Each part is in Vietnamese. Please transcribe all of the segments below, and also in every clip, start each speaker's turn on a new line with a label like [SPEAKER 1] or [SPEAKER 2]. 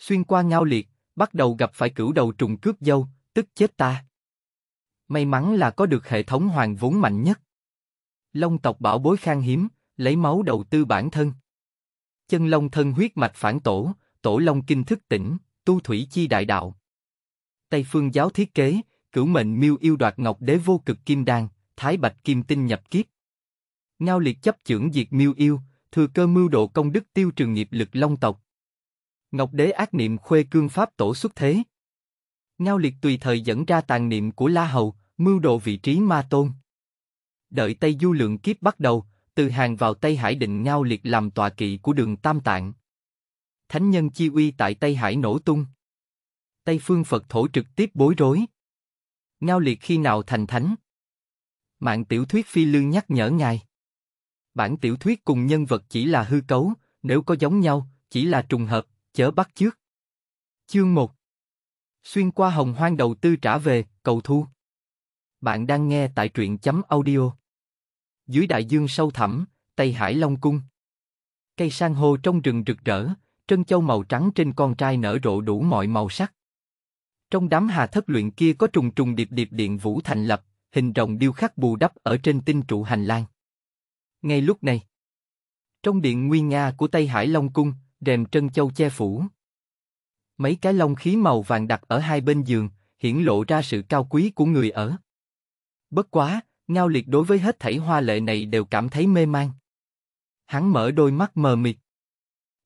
[SPEAKER 1] xuyên qua ngao liệt, bắt đầu gặp phải cửu đầu trùng cướp dâu, tức chết ta. May mắn là có được hệ thống hoàng vốn mạnh nhất. Long tộc bảo bối khang hiếm, lấy máu đầu tư bản thân. Chân long thân huyết mạch phản tổ, tổ long kinh thức tỉnh, tu thủy chi đại đạo. Tây phương giáo thiết kế, cửu mệnh miêu yêu đoạt ngọc đế vô cực kim đan, thái bạch kim tinh nhập kiếp. Ngao liệt chấp trưởng diệt miêu yêu, thừa cơ mưu độ công đức tiêu trừ nghiệp lực long tộc. Ngọc Đế ác niệm khuê cương pháp tổ xuất thế. Ngao liệt tùy thời dẫn ra tàn niệm của La Hầu, mưu đồ vị trí ma tôn. Đợi Tây Du lượng kiếp bắt đầu, từ hàng vào Tây Hải định Ngao liệt làm tòa kỵ của đường Tam Tạng. Thánh nhân chi uy tại Tây Hải nổ tung. Tây phương Phật thổ trực tiếp bối rối. Ngao liệt khi nào thành thánh? Mạng tiểu thuyết phi lương nhắc nhở ngài. Bản tiểu thuyết cùng nhân vật chỉ là hư cấu, nếu có giống nhau, chỉ là trùng hợp, chớ bắt trước Chương 1 Xuyên qua hồng hoang đầu tư trả về, cầu thu. Bạn đang nghe tại truyện chấm audio. Dưới đại dương sâu thẳm, Tây Hải Long Cung. Cây san hô trong rừng rực rỡ, trân châu màu trắng trên con trai nở rộ đủ mọi màu sắc. Trong đám hà thất luyện kia có trùng trùng điệp điệp điện vũ thành lập, hình rồng điêu khắc bù đắp ở trên tinh trụ hành lang. Ngay lúc này, trong điện nguy nga của Tây Hải Long Cung, rèm trân châu che phủ. Mấy cái lông khí màu vàng đặt ở hai bên giường, hiển lộ ra sự cao quý của người ở. Bất quá, Ngao Liệt đối với hết thảy hoa lệ này đều cảm thấy mê man. Hắn mở đôi mắt mờ mịt.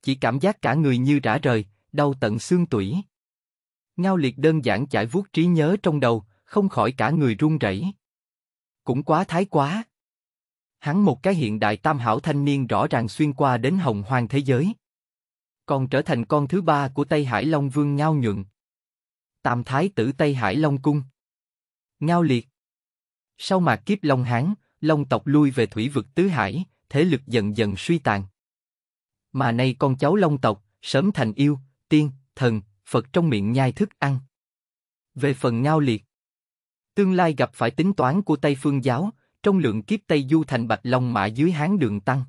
[SPEAKER 1] Chỉ cảm giác cả người như rã rời, đau tận xương tủy. Ngao Liệt đơn giản chải vuốt trí nhớ trong đầu, không khỏi cả người run rẩy. Cũng quá thái quá. Hắn một cái hiện đại tam hảo thanh niên rõ ràng xuyên qua đến hồng hoang thế giới còn trở thành con thứ ba của Tây Hải Long Vương Ngao Nhượng. Tam Thái tử Tây Hải Long Cung Ngao Liệt Sau mạc kiếp Long Hán, Long tộc lui về thủy vực Tứ Hải, thế lực dần dần suy tàn. Mà nay con cháu Long tộc, sớm thành yêu, tiên, thần, Phật trong miệng nhai thức ăn. Về phần Ngao Liệt Tương lai gặp phải tính toán của Tây Phương Giáo, trong lượng kiếp Tây Du thành Bạch Long Mã dưới Hán Đường Tăng.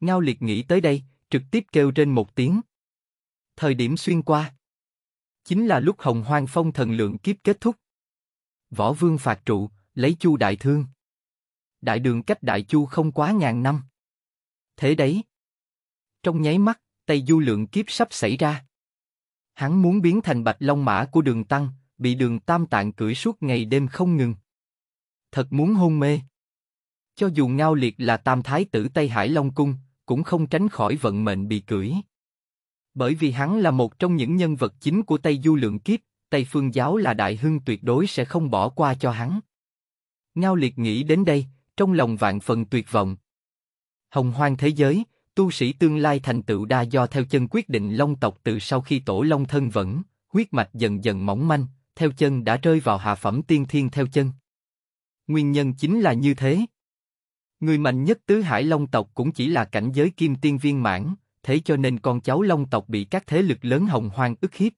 [SPEAKER 1] Ngao Liệt nghĩ tới đây, trực tiếp kêu trên một tiếng. Thời điểm xuyên qua. Chính là lúc hồng hoang phong thần lượng kiếp kết thúc. Võ vương phạt trụ, lấy chu đại thương. Đại đường cách đại chu không quá ngàn năm. Thế đấy. Trong nháy mắt, Tây Du lượng kiếp sắp xảy ra. Hắn muốn biến thành bạch long mã của đường Tăng, bị đường Tam Tạng cưỡi suốt ngày đêm không ngừng. Thật muốn hôn mê. Cho dù ngao liệt là tam thái tử Tây Hải Long Cung, cũng không tránh khỏi vận mệnh bị cưỡi. Bởi vì hắn là một trong những nhân vật chính của Tây Du Lượng Kiếp, Tây Phương Giáo là đại hưng tuyệt đối sẽ không bỏ qua cho hắn. Ngao liệt nghĩ đến đây, trong lòng vạn phần tuyệt vọng. Hồng hoang thế giới, tu sĩ tương lai thành tựu đa do theo chân quyết định long tộc từ sau khi tổ long thân vẫn, huyết mạch dần dần mỏng manh, theo chân đã rơi vào hạ phẩm tiên thiên theo chân. Nguyên nhân chính là như thế, Người mạnh nhất tứ hải long tộc cũng chỉ là cảnh giới kim tiên viên mãn, thế cho nên con cháu long tộc bị các thế lực lớn hồng hoang ức hiếp.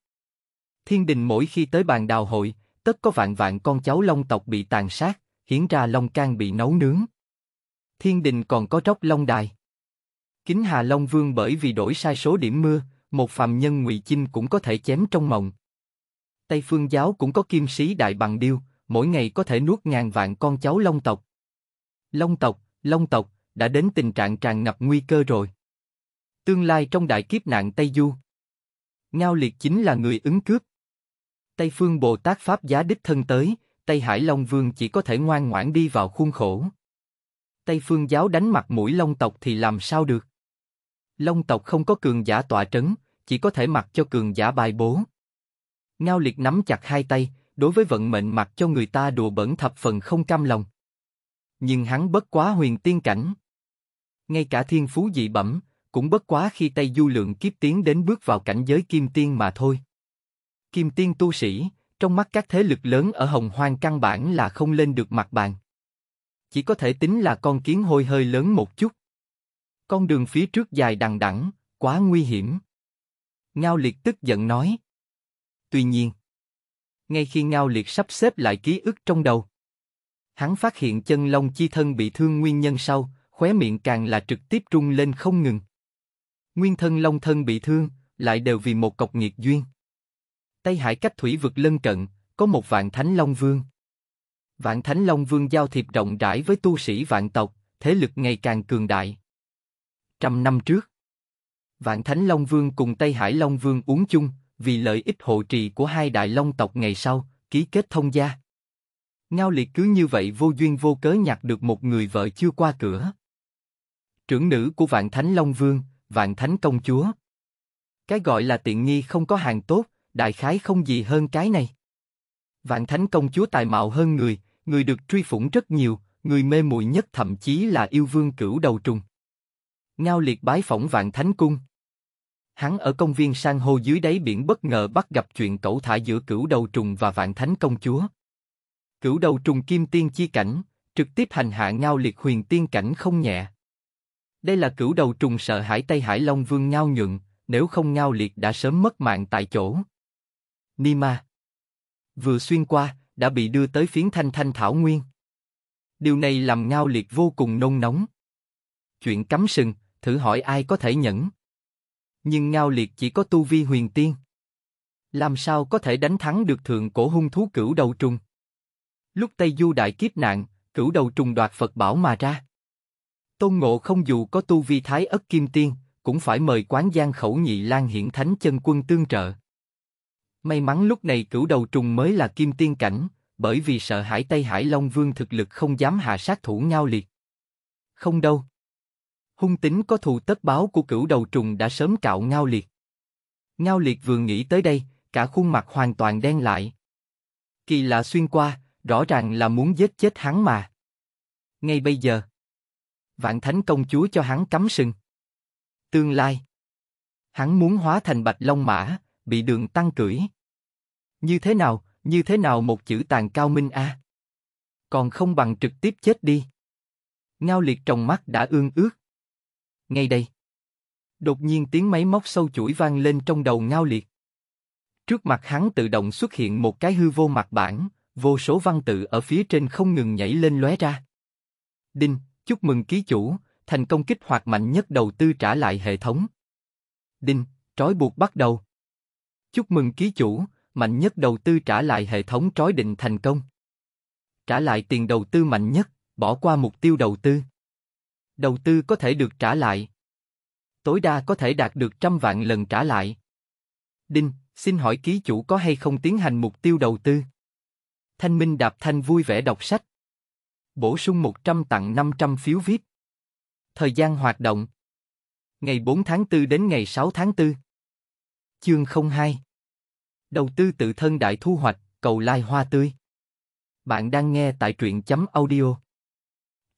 [SPEAKER 1] Thiên đình mỗi khi tới bàn đào hội, tất có vạn vạn con cháu long tộc bị tàn sát, hiển ra long can bị nấu nướng. Thiên đình còn có tróc long đài. Kính Hà Long Vương bởi vì đổi sai số điểm mưa, một phàm nhân ngụy chinh cũng có thể chém trong mộng. Tây Phương Giáo cũng có kim sĩ đại bằng điêu, mỗi ngày có thể nuốt ngàn vạn con cháu long tộc. Long tộc, Long tộc đã đến tình trạng tràn ngập nguy cơ rồi. Tương lai trong đại kiếp nạn Tây Du, Ngao Liệt chính là người ứng cướp. Tây Phương Bồ Tát Pháp giá đích thân tới, Tây Hải Long Vương chỉ có thể ngoan ngoãn đi vào khuôn khổ. Tây Phương Giáo đánh mặt mũi Long tộc thì làm sao được? Long tộc không có cường giả tọa trấn, chỉ có thể mặc cho cường giả bài bố. Ngao Liệt nắm chặt hai tay, đối với vận mệnh mặc cho người ta đùa bẩn thập phần không cam lòng nhưng hắn bất quá huyền tiên cảnh. Ngay cả thiên phú dị bẩm, cũng bất quá khi tay du lượng kiếp tiến đến bước vào cảnh giới kim tiên mà thôi. Kim tiên tu sĩ, trong mắt các thế lực lớn ở hồng hoang căn bản là không lên được mặt bàn. Chỉ có thể tính là con kiến hôi hơi lớn một chút. Con đường phía trước dài đằng đẵng, quá nguy hiểm. Ngao liệt tức giận nói. Tuy nhiên, ngay khi Ngao liệt sắp xếp lại ký ức trong đầu, hắn phát hiện chân long chi thân bị thương nguyên nhân sau, khóe miệng càng là trực tiếp trung lên không ngừng. Nguyên thân long thân bị thương, lại đều vì một cọc nghiệt duyên. Tây Hải cách thủy vực lân cận, có một vạn thánh long vương. Vạn thánh long vương giao thiệp rộng rãi với tu sĩ vạn tộc, thế lực ngày càng cường đại. Trăm năm trước, vạn thánh long vương cùng Tây Hải long vương uống chung, vì lợi ích hộ trì của hai đại long tộc ngày sau, ký kết thông gia. Ngao liệt cứ như vậy vô duyên vô cớ nhặt được một người vợ chưa qua cửa. Trưởng nữ của Vạn Thánh Long Vương, Vạn Thánh Công Chúa. Cái gọi là tiện nghi không có hàng tốt, đại khái không gì hơn cái này. Vạn Thánh Công Chúa tài mạo hơn người, người được truy phủng rất nhiều, người mê muội nhất thậm chí là yêu vương cửu đầu trùng. Ngao liệt bái phỏng Vạn Thánh Cung. Hắn ở công viên sang hô dưới đáy biển bất ngờ bắt gặp chuyện cẩu thả giữa cửu đầu trùng và Vạn Thánh Công Chúa cửu đầu trùng kim tiên chi cảnh, trực tiếp hành hạ ngao liệt huyền tiên cảnh không nhẹ. Đây là cửu đầu trùng sợ hãi Tây Hải Long Vương ngao Nhượng, nếu không ngao liệt đã sớm mất mạng tại chỗ. Nima Vừa xuyên qua, đã bị đưa tới phiến thanh thanh thảo nguyên. Điều này làm ngao liệt vô cùng nôn nóng. Chuyện cắm sừng, thử hỏi ai có thể nhẫn. Nhưng ngao liệt chỉ có tu vi huyền tiên. Làm sao có thể đánh thắng được thượng cổ hung thú cửu đầu trùng? Lúc Tây Du đại kiếp nạn, cửu đầu trùng đoạt Phật bảo mà ra. Tôn Ngộ không dù có tu vi thái ất kim tiên, cũng phải mời quán giang khẩu nhị lan hiển thánh chân quân tương trợ. May mắn lúc này cửu đầu trùng mới là kim tiên cảnh, bởi vì sợ hãi Tây Hải Long Vương thực lực không dám hạ sát thủ ngao liệt. Không đâu. Hung tính có thù tất báo của cửu đầu trùng đã sớm cạo ngao liệt. Ngao liệt vừa nghĩ tới đây, cả khuôn mặt hoàn toàn đen lại. Kỳ lạ xuyên qua, Rõ ràng là muốn giết chết hắn mà. Ngay bây giờ. Vạn Thánh Công Chúa cho hắn cắm sừng. Tương lai. Hắn muốn hóa thành bạch long mã, bị đường tăng cưỡi. Như thế nào, như thế nào một chữ tàn cao minh a Còn không bằng trực tiếp chết đi. Ngao liệt trong mắt đã ương ước. Ngay đây. Đột nhiên tiếng máy móc sâu chuỗi vang lên trong đầu ngao liệt. Trước mặt hắn tự động xuất hiện một cái hư vô mặt bản, vô số văn tự ở phía trên không ngừng nhảy lên lóe ra. Đinh, chúc mừng ký chủ, thành công kích hoạt mạnh nhất đầu tư trả lại hệ thống. Đinh, trói buộc bắt đầu. Chúc mừng ký chủ, mạnh nhất đầu tư trả lại hệ thống trói định thành công. Trả lại tiền đầu tư mạnh nhất, bỏ qua mục tiêu đầu tư. Đầu tư có thể được trả lại. Tối đa có thể đạt được trăm vạn lần trả lại. Đinh, xin hỏi ký chủ có hay không tiến hành mục tiêu đầu tư? Thanh Minh Đạp Thanh vui vẻ đọc sách. Bổ sung 100 tặng 500 phiếu VIP. Thời gian hoạt động. Ngày 4 tháng 4 đến ngày 6 tháng 4. Chương 02. Đầu tư tự thân đại thu hoạch, cầu lai hoa tươi. Bạn đang nghe tại truyện chấm audio.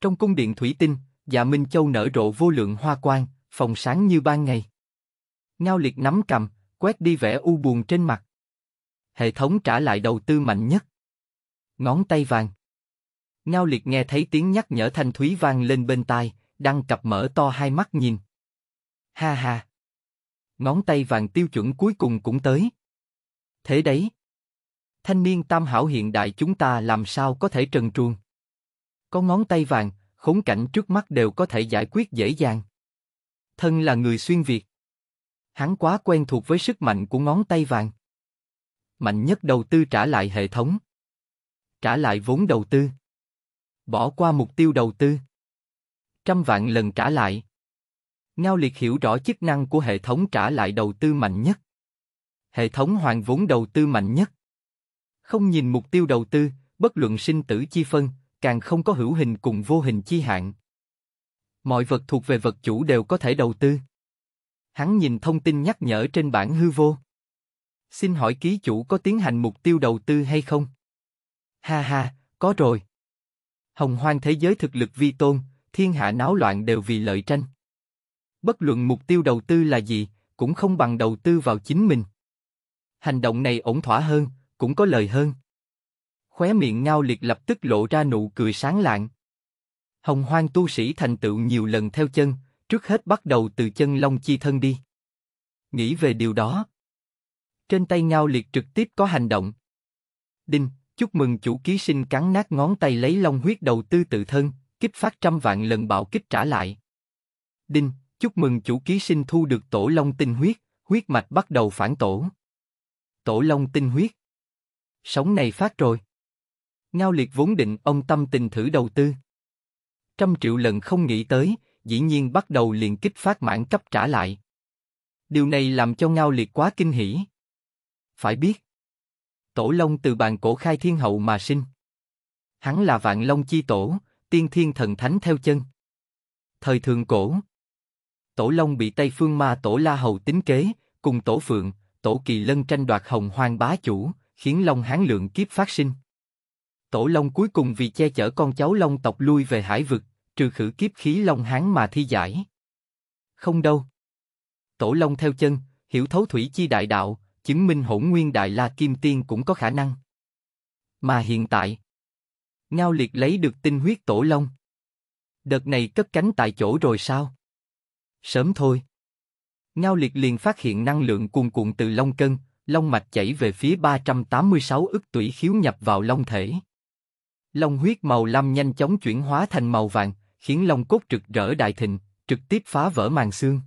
[SPEAKER 1] Trong cung điện thủy tinh, dạ Minh Châu nở rộ vô lượng hoa quang, phòng sáng như ban ngày. Ngao liệt nắm cầm, quét đi vẻ u buồn trên mặt. Hệ thống trả lại đầu tư mạnh nhất ngón tay vàng. Ngao liệt nghe thấy tiếng nhắc nhở thanh thúy vang lên bên tai, đăng cặp mở to hai mắt nhìn. Ha ha! Ngón tay vàng tiêu chuẩn cuối cùng cũng tới. Thế đấy! Thanh niên tam hảo hiện đại chúng ta làm sao có thể trần truồng? Có ngón tay vàng, khốn cảnh trước mắt đều có thể giải quyết dễ dàng. Thân là người xuyên Việt. Hắn quá quen thuộc với sức mạnh của ngón tay vàng. Mạnh nhất đầu tư trả lại hệ thống trả lại vốn đầu tư, bỏ qua mục tiêu đầu tư, trăm vạn lần trả lại. Ngao Liệt hiểu rõ chức năng của hệ thống trả lại đầu tư mạnh nhất, hệ thống hoàn vốn đầu tư mạnh nhất. Không nhìn mục tiêu đầu tư, bất luận sinh tử chi phân, càng không có hữu hình cùng vô hình chi hạn. Mọi vật thuộc về vật chủ đều có thể đầu tư. Hắn nhìn thông tin nhắc nhở trên bảng hư vô. Xin hỏi ký chủ có tiến hành mục tiêu đầu tư hay không? Ha ha, có rồi. Hồng hoang thế giới thực lực vi tôn, thiên hạ náo loạn đều vì lợi tranh. Bất luận mục tiêu đầu tư là gì, cũng không bằng đầu tư vào chính mình. Hành động này ổn thỏa hơn, cũng có lời hơn. Khóe miệng ngao liệt lập tức lộ ra nụ cười sáng lạng. Hồng hoang tu sĩ thành tựu nhiều lần theo chân, trước hết bắt đầu từ chân long chi thân đi. Nghĩ về điều đó. Trên tay ngao liệt trực tiếp có hành động. Đinh, Chúc mừng chủ ký sinh cắn nát ngón tay lấy long huyết đầu tư tự thân, kích phát trăm vạn lần bạo kích trả lại. Đinh, chúc mừng chủ ký sinh thu được tổ long tinh huyết, huyết mạch bắt đầu phản tổ. Tổ long tinh huyết. Sống này phát rồi. Ngao liệt vốn định ông tâm tình thử đầu tư. Trăm triệu lần không nghĩ tới, dĩ nhiên bắt đầu liền kích phát mãn cấp trả lại. Điều này làm cho Ngao Liệt quá kinh hỉ. Phải biết, Tổ Long từ bàn cổ khai thiên hậu mà sinh. Hắn là vạn long chi tổ, tiên thiên thần thánh theo chân. Thời thường cổ, Tổ Long bị Tây Phương Ma Tổ La Hầu tính kế, cùng Tổ Phượng, Tổ Kỳ Lân tranh đoạt hồng hoang bá chủ, khiến Long Hán lượng kiếp phát sinh. Tổ Long cuối cùng vì che chở con cháu Long tộc lui về hải vực, trừ khử kiếp khí Long Hán mà thi giải. Không đâu. Tổ Long theo chân, hiểu thấu thủy chi đại đạo, chứng minh hỗn nguyên đại la kim tiên cũng có khả năng. Mà hiện tại, Ngao Liệt lấy được tinh huyết tổ long. Đợt này cất cánh tại chỗ rồi sao? Sớm thôi. Ngao Liệt liền phát hiện năng lượng cuồn cuộn từ long cân, long mạch chảy về phía 386 ức tủy khiếu nhập vào long thể. Long huyết màu lam nhanh chóng chuyển hóa thành màu vàng, khiến long cốt trực rỡ đại thịnh, trực tiếp phá vỡ màn xương.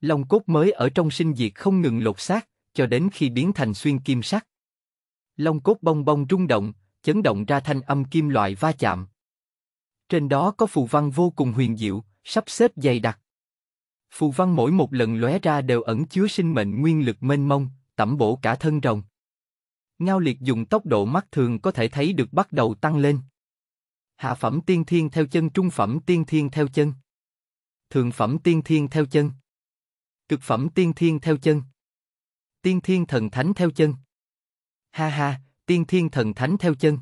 [SPEAKER 1] Long cốt mới ở trong sinh diệt không ngừng lột xác, cho đến khi biến thành xuyên kim sắc, Long cốt bong bong rung động, chấn động ra thanh âm kim loại va chạm. Trên đó có phù văn vô cùng huyền diệu, sắp xếp dày đặc. Phù văn mỗi một lần lóe ra đều ẩn chứa sinh mệnh nguyên lực mênh mông, tẩm bổ cả thân rồng. Ngao liệt dùng tốc độ mắt thường có thể thấy được bắt đầu tăng lên. Hạ phẩm tiên thiên theo chân trung phẩm tiên thiên theo chân. Thượng phẩm tiên thiên theo chân. Cực phẩm tiên thiên theo chân tiên thiên thần thánh theo chân. Ha ha, tiên thiên thần thánh theo chân.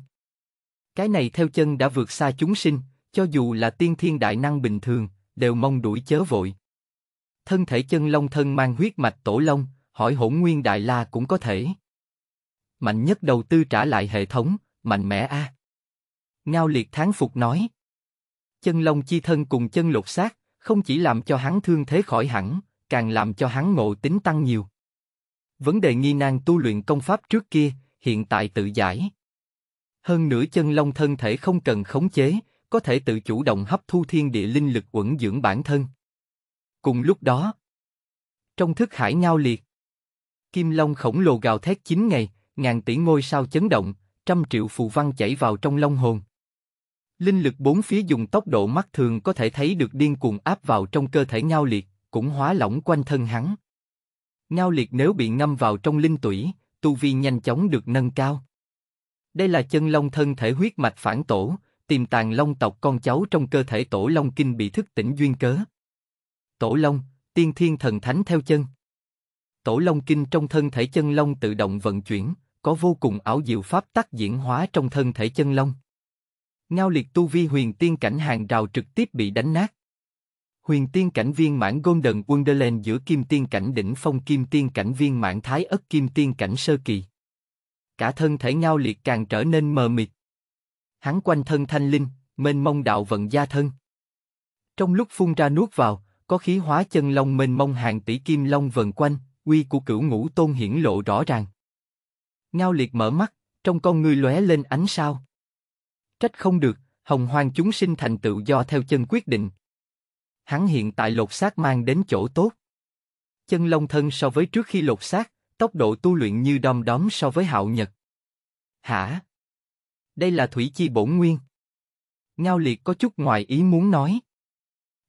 [SPEAKER 1] Cái này theo chân đã vượt xa chúng sinh, cho dù là tiên thiên đại năng bình thường, đều mong đuổi chớ vội. Thân thể chân long thân mang huyết mạch tổ long, hỏi hỗn nguyên đại la cũng có thể. Mạnh nhất đầu tư trả lại hệ thống, mạnh mẽ a. Ngao liệt tháng phục nói. Chân long chi thân cùng chân lột xác, không chỉ làm cho hắn thương thế khỏi hẳn, càng làm cho hắn ngộ tính tăng nhiều. Vấn đề nghi nan tu luyện công pháp trước kia, hiện tại tự giải. Hơn nữa chân long thân thể không cần khống chế, có thể tự chủ động hấp thu thiên địa linh lực quẩn dưỡng bản thân. Cùng lúc đó, trong thức hải nhao liệt, kim long khổng lồ gào thét chín ngày, ngàn tỷ ngôi sao chấn động, trăm triệu phù văn chảy vào trong long hồn. Linh lực bốn phía dùng tốc độ mắt thường có thể thấy được điên cuồng áp vào trong cơ thể nhao liệt, cũng hóa lỏng quanh thân hắn. Ngao liệt nếu bị ngâm vào trong linh tủy, tu vi nhanh chóng được nâng cao. Đây là chân long thân thể huyết mạch phản tổ, tiềm tàng long tộc con cháu trong cơ thể tổ long kinh bị thức tỉnh duyên cớ. Tổ long, tiên thiên thần thánh theo chân. Tổ long kinh trong thân thể chân long tự động vận chuyển, có vô cùng ảo diệu pháp tắc diễn hóa trong thân thể chân long. Ngao liệt tu vi huyền tiên cảnh hàng rào trực tiếp bị đánh nát. Huyền tiên cảnh viên mãn Golden Wonderland giữa kim tiên cảnh đỉnh phong kim tiên cảnh viên mãn thái ất kim tiên cảnh sơ kỳ. Cả thân thể ngao liệt càng trở nên mờ mịt. Hắn quanh thân thanh linh, mênh mông đạo vận gia thân. Trong lúc phun ra nuốt vào, có khí hóa chân long mênh mông hàng tỷ kim long vần quanh, uy của cửu ngũ tôn hiển lộ rõ ràng. Ngao liệt mở mắt, trong con ngươi lóe lên ánh sao. Trách không được, hồng hoang chúng sinh thành tựu do theo chân quyết định, hắn hiện tại lột xác mang đến chỗ tốt. Chân long thân so với trước khi lột xác, tốc độ tu luyện như đom đóm so với hạo nhật. Hả? Đây là thủy chi bổn nguyên. Ngao liệt có chút ngoài ý muốn nói.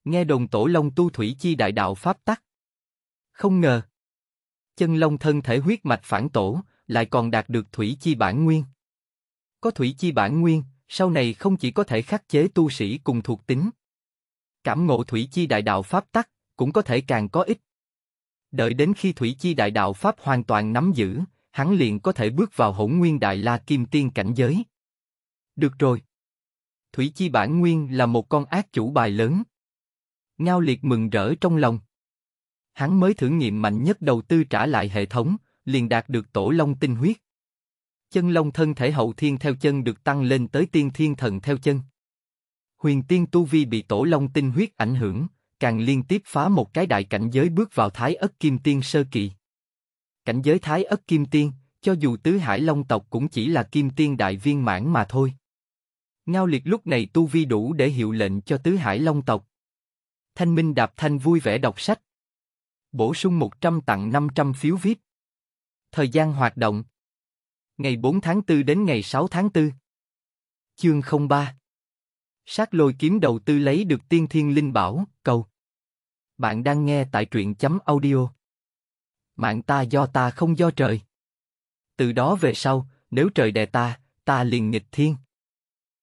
[SPEAKER 1] Nghe đồng tổ long tu thủy chi đại đạo pháp tắc. Không ngờ. Chân long thân thể huyết mạch phản tổ, lại còn đạt được thủy chi bản nguyên. Có thủy chi bản nguyên, sau này không chỉ có thể khắc chế tu sĩ cùng thuộc tính, Cảm ngộ Thủy Chi Đại Đạo Pháp tắc, cũng có thể càng có ích. Đợi đến khi Thủy Chi Đại Đạo Pháp hoàn toàn nắm giữ, hắn liền có thể bước vào hỗn nguyên Đại La Kim Tiên cảnh giới. Được rồi. Thủy Chi Bản Nguyên là một con ác chủ bài lớn. Ngao liệt mừng rỡ trong lòng. Hắn mới thử nghiệm mạnh nhất đầu tư trả lại hệ thống, liền đạt được tổ long tinh huyết. Chân long thân thể hậu thiên theo chân được tăng lên tới tiên thiên thần theo chân huyền tiên tu vi bị tổ long tinh huyết ảnh hưởng, càng liên tiếp phá một cái đại cảnh giới bước vào thái ất kim tiên sơ kỳ. Cảnh giới thái ất kim tiên, cho dù tứ hải long tộc cũng chỉ là kim tiên đại viên mãn mà thôi. Ngao liệt lúc này tu vi đủ để hiệu lệnh cho tứ hải long tộc. Thanh Minh Đạp Thanh vui vẻ đọc sách. Bổ sung 100 tặng 500 phiếu viết. Thời gian hoạt động. Ngày 4 tháng 4 đến ngày 6 tháng 4. Chương 03 Sát lôi kiếm đầu tư lấy được tiên thiên linh bảo, cầu. Bạn đang nghe tại truyện chấm audio. Mạng ta do ta không do trời. Từ đó về sau, nếu trời đè ta, ta liền nghịch thiên.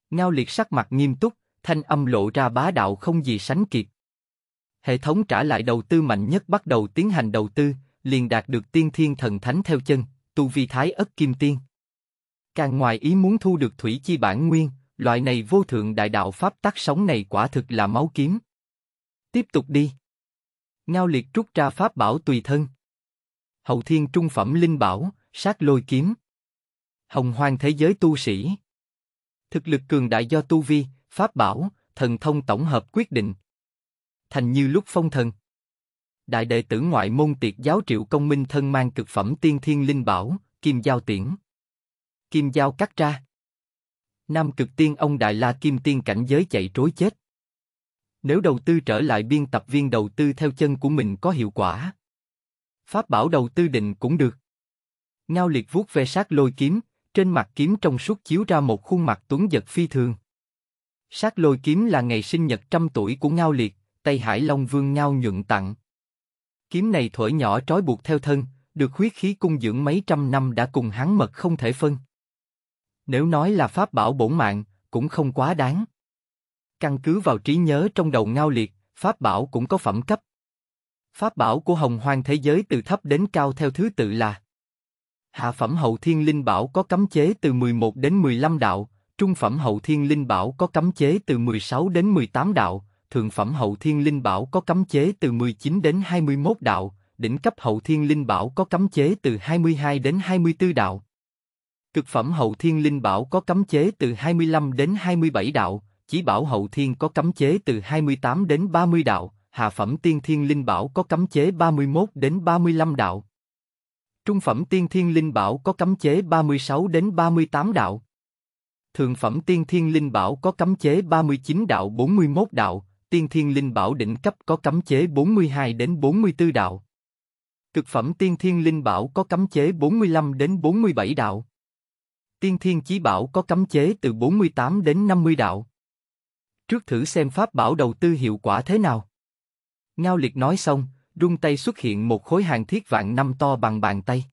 [SPEAKER 1] Ngao liệt sắc mặt nghiêm túc, thanh âm lộ ra bá đạo không gì sánh kịp. Hệ thống trả lại đầu tư mạnh nhất bắt đầu tiến hành đầu tư, liền đạt được tiên thiên thần thánh theo chân, tu vi thái ất kim tiên. Càng ngoài ý muốn thu được thủy chi bản nguyên, loại này vô thượng đại đạo pháp tắc sống này quả thực là máu kiếm. Tiếp tục đi. Ngao liệt rút ra pháp bảo tùy thân. Hậu thiên trung phẩm linh bảo, sát lôi kiếm. Hồng hoang thế giới tu sĩ. Thực lực cường đại do tu vi, pháp bảo, thần thông tổng hợp quyết định. Thành như lúc phong thần. Đại đệ tử ngoại môn tiệt giáo triệu công minh thân mang cực phẩm tiên thiên linh bảo, kim giao tiễn. Kim giao cắt ra. Nam cực tiên ông Đại La Kim tiên cảnh giới chạy trối chết. Nếu đầu tư trở lại biên tập viên đầu tư theo chân của mình có hiệu quả. Pháp bảo đầu tư định cũng được. Ngao liệt vuốt ve sát lôi kiếm, trên mặt kiếm trong suốt chiếu ra một khuôn mặt tuấn giật phi thường. Sát lôi kiếm là ngày sinh nhật trăm tuổi của Ngao liệt, Tây Hải Long Vương Ngao nhuận tặng. Kiếm này thổi nhỏ trói buộc theo thân, được huyết khí cung dưỡng mấy trăm năm đã cùng hắn mật không thể phân. Nếu nói là pháp bảo bổn mạng, cũng không quá đáng. Căn cứ vào trí nhớ trong đầu ngao liệt, pháp bảo cũng có phẩm cấp. Pháp bảo của hồng hoang thế giới từ thấp đến cao theo thứ tự là Hạ phẩm hậu thiên linh bảo có cấm chế từ 11 đến 15 đạo, trung phẩm hậu thiên linh bảo có cấm chế từ 16 đến 18 đạo, thượng phẩm hậu thiên linh bảo có cấm chế từ 19 đến 21 đạo, đỉnh cấp hậu thiên linh bảo có cấm chế từ 22 đến 24 đạo. Cực phẩm hậu thiên linh bảo có cấm chế từ 25 đến 27 đạo, chỉ bảo hậu thiên có cấm chế từ 28 đến 30 đạo, hạ phẩm tiên thiên linh bảo có cấm chế 31 đến 35 đạo. Trung phẩm tiên thiên linh bảo có cấm chế 36 đến 38 đạo. Thượng phẩm tiên thiên linh bảo có cấm chế 39 đạo 41 đạo, tiên thiên linh bảo đỉnh cấp có cấm chế 42 đến 44 đạo. Cực phẩm tiên thiên linh bảo có cấm chế 45 đến 47 đạo tiên thiên chí bảo có cấm chế từ 48 đến 50 đạo. Trước thử xem pháp bảo đầu tư hiệu quả thế nào. Ngao liệt nói xong, rung tay xuất hiện một khối hàng thiết vạn năm to bằng bàn tay.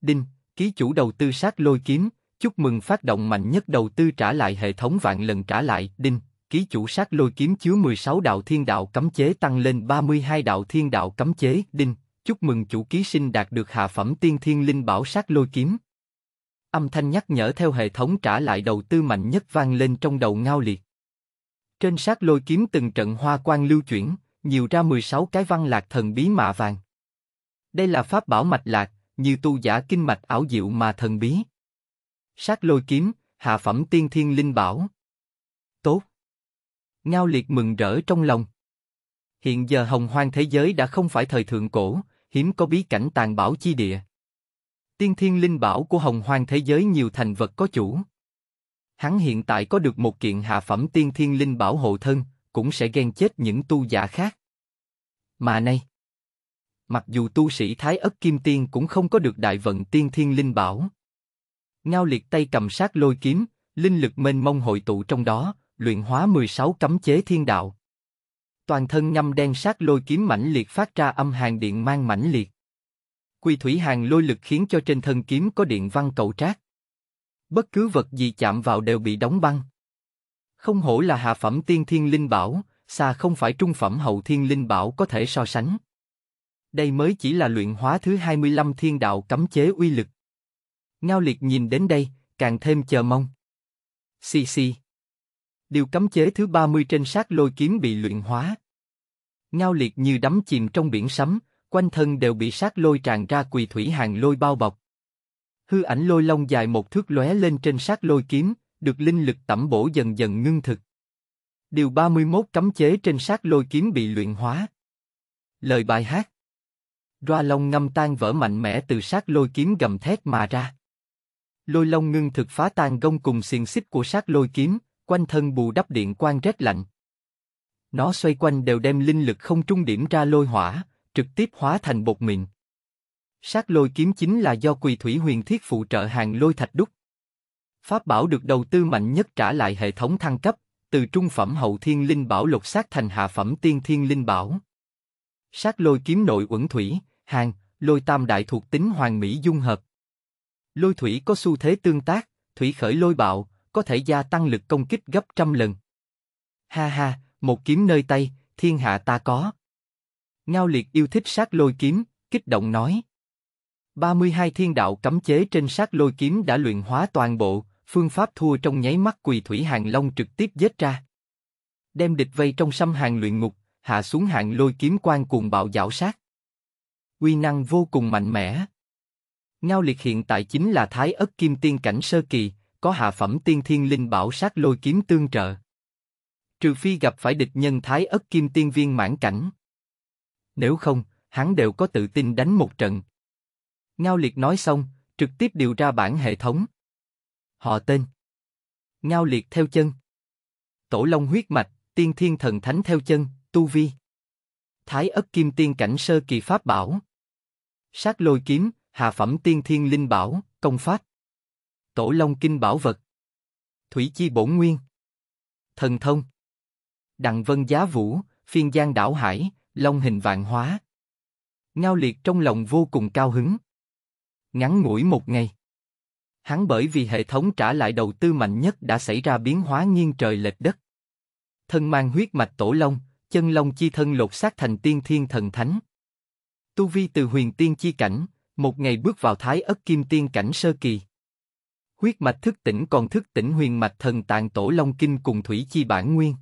[SPEAKER 1] Đinh, ký chủ đầu tư sát lôi kiếm, chúc mừng phát động mạnh nhất đầu tư trả lại hệ thống vạn lần trả lại. Đinh, ký chủ sát lôi kiếm chứa 16 đạo thiên đạo cấm chế tăng lên 32 đạo thiên đạo cấm chế. Đinh, chúc mừng chủ ký sinh đạt được hạ phẩm tiên thiên linh bảo sát lôi kiếm. Âm thanh nhắc nhở theo hệ thống trả lại đầu tư mạnh nhất vang lên trong đầu ngao liệt. Trên sát lôi kiếm từng trận hoa quang lưu chuyển, nhiều ra 16 cái văn lạc thần bí mạ vàng. Đây là pháp bảo mạch lạc, như tu giả kinh mạch ảo diệu mà thần bí. Sát lôi kiếm, hạ phẩm tiên thiên linh bảo. Tốt. Ngao liệt mừng rỡ trong lòng. Hiện giờ hồng hoang thế giới đã không phải thời thượng cổ, hiếm có bí cảnh tàn bảo chi địa tiên thiên linh bảo của hồng hoang thế giới nhiều thành vật có chủ. Hắn hiện tại có được một kiện hạ phẩm tiên thiên linh bảo hộ thân, cũng sẽ ghen chết những tu giả khác. Mà nay, mặc dù tu sĩ Thái Ất Kim Tiên cũng không có được đại vận tiên thiên linh bảo. Ngao liệt tay cầm sát lôi kiếm, linh lực mênh mông hội tụ trong đó, luyện hóa 16 cấm chế thiên đạo. Toàn thân ngâm đen sát lôi kiếm mãnh liệt phát ra âm hàng điện mang mãnh liệt. Quy thủy hàng lôi lực khiến cho trên thân kiếm có điện văn cầu trác. Bất cứ vật gì chạm vào đều bị đóng băng. Không hổ là hạ phẩm tiên thiên linh bảo, xa không phải trung phẩm hậu thiên linh bảo có thể so sánh. Đây mới chỉ là luyện hóa thứ 25 thiên đạo cấm chế uy lực. Ngao liệt nhìn đến đây, càng thêm chờ mong. Xì xì. Điều cấm chế thứ 30 trên sát lôi kiếm bị luyện hóa. Ngao liệt như đắm chìm trong biển sấm, quanh thân đều bị sát lôi tràn ra quỳ thủy hàng lôi bao bọc. Hư ảnh lôi long dài một thước lóe lên trên sát lôi kiếm, được linh lực tẩm bổ dần dần ngưng thực. Điều 31 cấm chế trên sát lôi kiếm bị luyện hóa. Lời bài hát Ra long ngâm tan vỡ mạnh mẽ từ sát lôi kiếm gầm thét mà ra. Lôi long ngưng thực phá tan gông cùng xiềng xích của sát lôi kiếm, quanh thân bù đắp điện quang rét lạnh. Nó xoay quanh đều đem linh lực không trung điểm ra lôi hỏa, trực tiếp hóa thành bột mịn. Sát lôi kiếm chính là do quỳ thủy huyền thiết phụ trợ hàng lôi thạch đúc. Pháp bảo được đầu tư mạnh nhất trả lại hệ thống thăng cấp, từ trung phẩm hậu thiên linh bảo lột xác thành hạ phẩm tiên thiên linh bảo. Sát lôi kiếm nội uẩn thủy, hàng, lôi tam đại thuộc tính hoàng mỹ dung hợp. Lôi thủy có xu thế tương tác, thủy khởi lôi bạo, có thể gia tăng lực công kích gấp trăm lần. Ha ha, một kiếm nơi tay, thiên hạ ta có. Ngao liệt yêu thích sát lôi kiếm, kích động nói. 32 thiên đạo cấm chế trên sát lôi kiếm đã luyện hóa toàn bộ, phương pháp thua trong nháy mắt quỳ thủy hàng long trực tiếp giết ra. Đem địch vây trong xăm hàng luyện ngục, hạ xuống hạng lôi kiếm quan cuồng bạo dạo sát. Uy năng vô cùng mạnh mẽ. Ngao liệt hiện tại chính là thái ất kim tiên cảnh sơ kỳ, có hạ phẩm tiên thiên linh bảo sát lôi kiếm tương trợ. Trừ phi gặp phải địch nhân thái ất kim tiên viên mãn cảnh nếu không, hắn đều có tự tin đánh một trận. Ngao Liệt nói xong, trực tiếp điều ra bản hệ thống. Họ tên. Ngao Liệt theo chân. Tổ Long huyết mạch, Tiên Thiên Thần Thánh theo chân, Tu Vi. Thái ất kim tiên cảnh sơ kỳ pháp bảo. Sát lôi kiếm, hạ phẩm tiên thiên linh bảo, công pháp. Tổ Long kinh bảo vật. Thủy chi bổn nguyên. Thần thông. Đặng vân giá vũ, phiên giang đảo hải, long hình vạn hóa. Ngao liệt trong lòng vô cùng cao hứng. Ngắn ngủi một ngày. Hắn bởi vì hệ thống trả lại đầu tư mạnh nhất đã xảy ra biến hóa nghiêng trời lệch đất. Thân mang huyết mạch tổ long, chân long chi thân lột xác thành tiên thiên thần thánh. Tu vi từ huyền tiên chi cảnh, một ngày bước vào thái ất kim tiên cảnh sơ kỳ. Huyết mạch thức tỉnh còn thức tỉnh huyền mạch thần tạng tổ long kinh cùng thủy chi bản nguyên.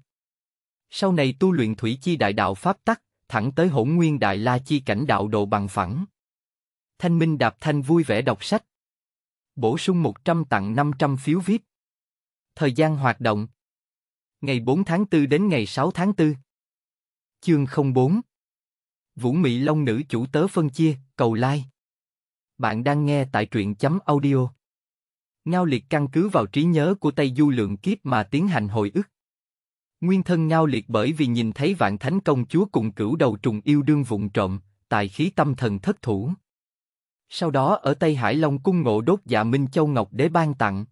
[SPEAKER 1] Sau này tu luyện thủy chi đại đạo pháp tắc, thẳng tới hỗn nguyên đại la chi cảnh đạo độ bằng phẳng. Thanh Minh Đạp Thanh vui vẻ đọc sách. Bổ sung 100 tặng 500 phiếu VIP. Thời gian hoạt động. Ngày 4 tháng 4 đến ngày 6 tháng 4. Chương 04 Vũ Mỹ Long Nữ chủ tớ phân chia, cầu like. Bạn đang nghe tại truyện chấm audio. Ngao liệt căn cứ vào trí nhớ của Tây Du Lượng Kiếp mà tiến hành hồi ức. Nguyên thân ngao liệt bởi vì nhìn thấy vạn thánh công chúa cùng cửu đầu trùng yêu đương vụng trộm, tài khí tâm thần thất thủ. Sau đó ở Tây Hải Long cung ngộ đốt dạ Minh Châu Ngọc đế ban tặng.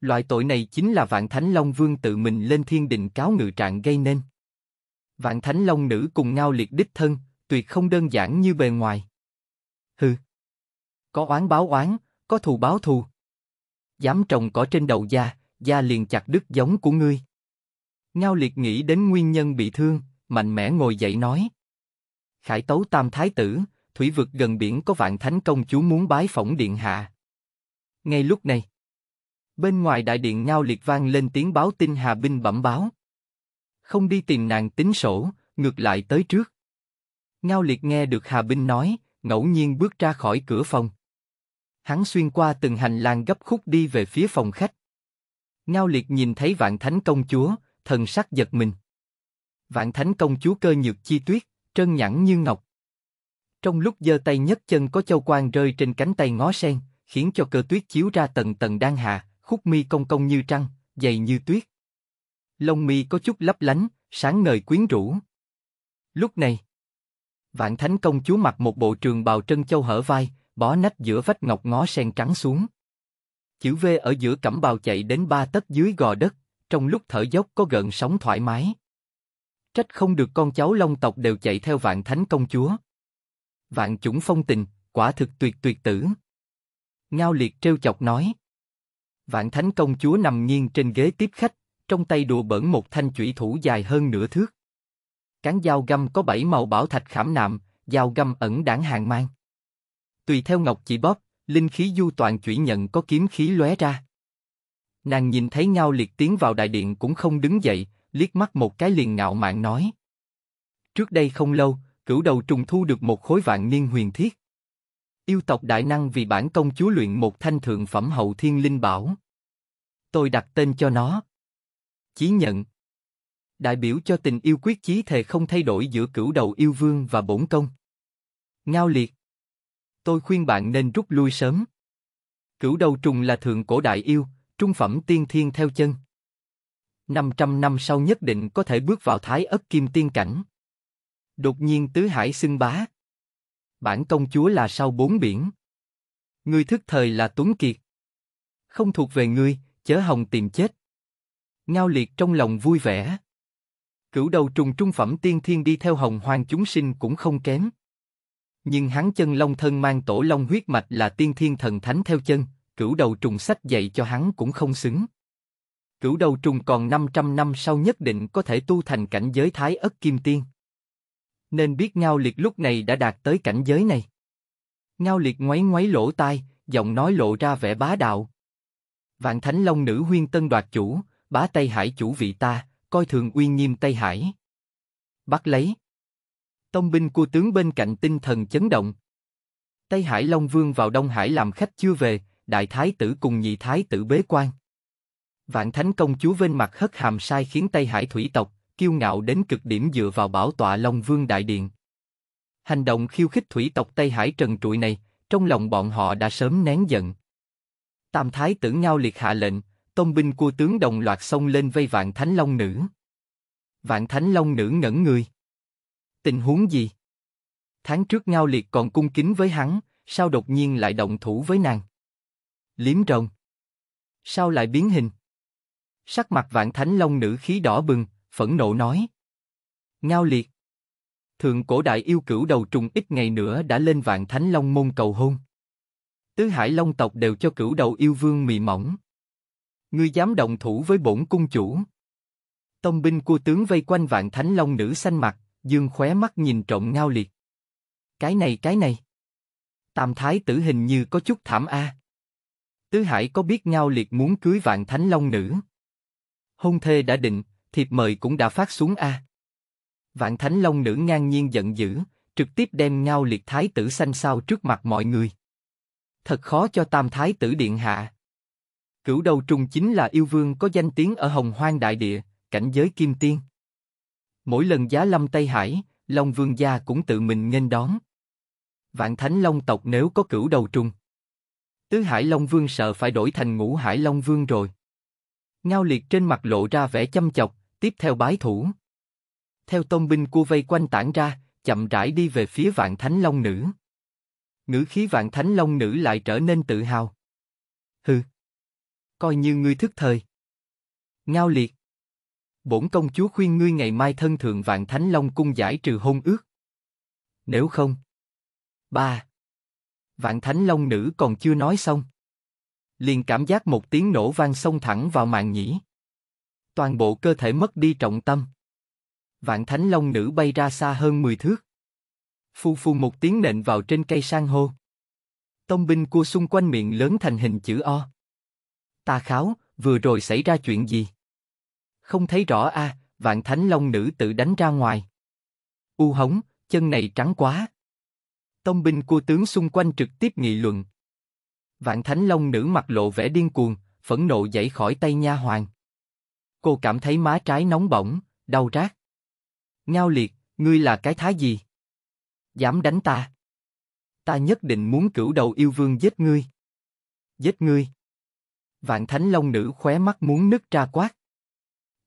[SPEAKER 1] Loại tội này chính là vạn thánh Long Vương tự mình lên thiên đình cáo ngự trạng gây nên. Vạn thánh Long nữ cùng ngao liệt đích thân, tuyệt không đơn giản như bề ngoài. Hừ. Có oán báo oán, có thù báo thù. Dám trồng cỏ trên đầu da, da liền chặt đứt giống của ngươi. Ngao liệt nghĩ đến nguyên nhân bị thương, mạnh mẽ ngồi dậy nói. Khải tấu tam thái tử, thủy vực gần biển có vạn thánh công chúa muốn bái phỏng điện hạ. Ngay lúc này, bên ngoài đại điện ngao liệt vang lên tiếng báo tin hà binh bẩm báo. Không đi tìm nàng tính sổ, ngược lại tới trước. Ngao liệt nghe được hà binh nói, ngẫu nhiên bước ra khỏi cửa phòng. Hắn xuyên qua từng hành lang gấp khúc đi về phía phòng khách. Ngao liệt nhìn thấy vạn thánh công chúa, thần sắc giật mình. Vạn Thánh công chúa cơ nhược chi tuyết, trơn nhẵn như ngọc. Trong lúc giơ tay nhấc chân có châu quan rơi trên cánh tay ngó sen, khiến cho cơ tuyết chiếu ra tầng tầng đan hạ, khúc mi cong cong như trăng, dày như tuyết. Lông mi có chút lấp lánh, sáng ngời quyến rũ. Lúc này, Vạn Thánh công chúa mặc một bộ trường bào trân châu hở vai, bó nách giữa vách ngọc ngó sen trắng xuống. Chữ V ở giữa cẩm bào chạy đến ba tấc dưới gò đất, trong lúc thở dốc có gợn sóng thoải mái. Trách không được con cháu long tộc đều chạy theo vạn thánh công chúa. Vạn chủng phong tình, quả thực tuyệt tuyệt tử. Ngao liệt trêu chọc nói. Vạn thánh công chúa nằm nghiêng trên ghế tiếp khách, trong tay đùa bẩn một thanh chủy thủ dài hơn nửa thước. Cán dao găm có bảy màu bảo thạch khảm nạm, dao găm ẩn đảng hàng mang. Tùy theo ngọc chỉ bóp, linh khí du toàn chủy nhận có kiếm khí lóe ra. Nàng nhìn thấy Ngao Liệt tiến vào đại điện cũng không đứng dậy, liếc mắt một cái liền ngạo mạn nói. Trước đây không lâu, cửu đầu trùng thu được một khối vạn niên huyền thiết. Yêu tộc đại năng vì bản công chúa luyện một thanh thượng phẩm hậu thiên linh bảo. Tôi đặt tên cho nó. Chí nhận. Đại biểu cho tình yêu quyết chí thề không thay đổi giữa cửu đầu yêu vương và bổn công. Ngao liệt. Tôi khuyên bạn nên rút lui sớm. Cửu đầu trùng là thượng cổ đại yêu, trung phẩm tiên thiên theo chân. 500 năm sau nhất định có thể bước vào thái ất kim tiên cảnh. Đột nhiên tứ hải xưng bá. Bản công chúa là sau bốn biển. Ngươi thức thời là Tuấn Kiệt. Không thuộc về ngươi, chớ hồng tìm chết. Ngao liệt trong lòng vui vẻ. Cửu đầu trùng trung phẩm tiên thiên đi theo hồng hoàng chúng sinh cũng không kém. Nhưng hắn chân long thân mang tổ long huyết mạch là tiên thiên thần thánh theo chân, cửu đầu trùng sách dạy cho hắn cũng không xứng. Cửu đầu trùng còn 500 năm sau nhất định có thể tu thành cảnh giới thái ất kim tiên. Nên biết Ngao Liệt lúc này đã đạt tới cảnh giới này. Ngao Liệt ngoáy ngoáy lỗ tai, giọng nói lộ ra vẻ bá đạo. Vạn Thánh Long nữ huyên tân đoạt chủ, bá Tây Hải chủ vị ta, coi thường uy nghiêm Tây Hải. Bắt lấy. Tông binh của tướng bên cạnh tinh thần chấn động. Tây Hải Long Vương vào Đông Hải làm khách chưa về, đại thái tử cùng nhị thái tử bế quan. Vạn Thánh công chúa vên mặt hất hàm sai khiến Tây Hải thủy tộc kiêu ngạo đến cực điểm dựa vào bảo tọa Long Vương đại điện. Hành động khiêu khích thủy tộc Tây Hải trần trụi này, trong lòng bọn họ đã sớm nén giận. Tam thái tử Ngao Liệt hạ lệnh, tôn binh cua tướng đồng loạt xông lên vây Vạn Thánh Long nữ. Vạn Thánh Long nữ ngẩn người. Tình huống gì? Tháng trước Ngao Liệt còn cung kính với hắn, sao đột nhiên lại động thủ với nàng? liếm rồng. Sao lại biến hình? Sắc mặt vạn thánh long nữ khí đỏ bừng, phẫn nộ nói. Ngao liệt. Thượng cổ đại yêu cửu đầu trùng ít ngày nữa đã lên vạn thánh long môn cầu hôn. Tứ hải long tộc đều cho cửu đầu yêu vương mị mỏng. Ngươi dám động thủ với bổn cung chủ. Tông binh cua tướng vây quanh vạn thánh long nữ xanh mặt, dương khóe mắt nhìn trộm ngao liệt. Cái này cái này. Tam thái tử hình như có chút thảm a. À. Tứ Hải có biết Ngao Liệt muốn cưới Vạn Thánh Long Nữ? Hôn thê đã định, thiệp mời cũng đã phát xuống a. Vạn Thánh Long Nữ ngang nhiên giận dữ, trực tiếp đem Ngao Liệt Thái Tử xanh sao trước mặt mọi người. Thật khó cho Tam Thái Tử điện hạ. Cửu đầu trùng chính là yêu vương có danh tiếng ở Hồng Hoang Đại Địa, cảnh giới Kim Tiên. Mỗi lần giá lâm Tây Hải, Long Vương gia cũng tự mình nghênh đón. Vạn Thánh Long tộc nếu có cửu đầu trùng, Tứ Hải Long Vương sợ phải đổi thành Ngũ Hải Long Vương rồi. Ngao liệt trên mặt lộ ra vẻ chăm chọc, tiếp theo bái thủ. Theo tông binh cua vây quanh tản ra, chậm rãi đi về phía vạn thánh long nữ. Ngữ khí vạn thánh long nữ lại trở nên tự hào. Hừ, coi như ngươi thức thời. Ngao liệt. Bổn công chúa khuyên ngươi ngày mai thân thượng vạn thánh long cung giải trừ hôn ước. Nếu không. Ba. Vạn Thánh Long Nữ còn chưa nói xong. Liền cảm giác một tiếng nổ vang xông thẳng vào màn nhĩ. Toàn bộ cơ thể mất đi trọng tâm. Vạn Thánh Long Nữ bay ra xa hơn 10 thước. Phu phu một tiếng nện vào trên cây sang hô. Tông binh cua xung quanh miệng lớn thành hình chữ O. Ta kháo, vừa rồi xảy ra chuyện gì? Không thấy rõ a, à, vạn thánh long nữ tự đánh ra ngoài. U hống, chân này trắng quá. Tông binh cua tướng xung quanh trực tiếp nghị luận. Vạn Thánh Long nữ mặt lộ vẻ điên cuồng, phẫn nộ dậy khỏi tay nha hoàng. Cô cảm thấy má trái nóng bỏng, đau rát. Ngao liệt, ngươi là cái thái gì? Dám đánh ta? Ta nhất định muốn cửu đầu yêu vương giết ngươi. Giết ngươi. Vạn Thánh Long nữ khóe mắt muốn nứt ra quát.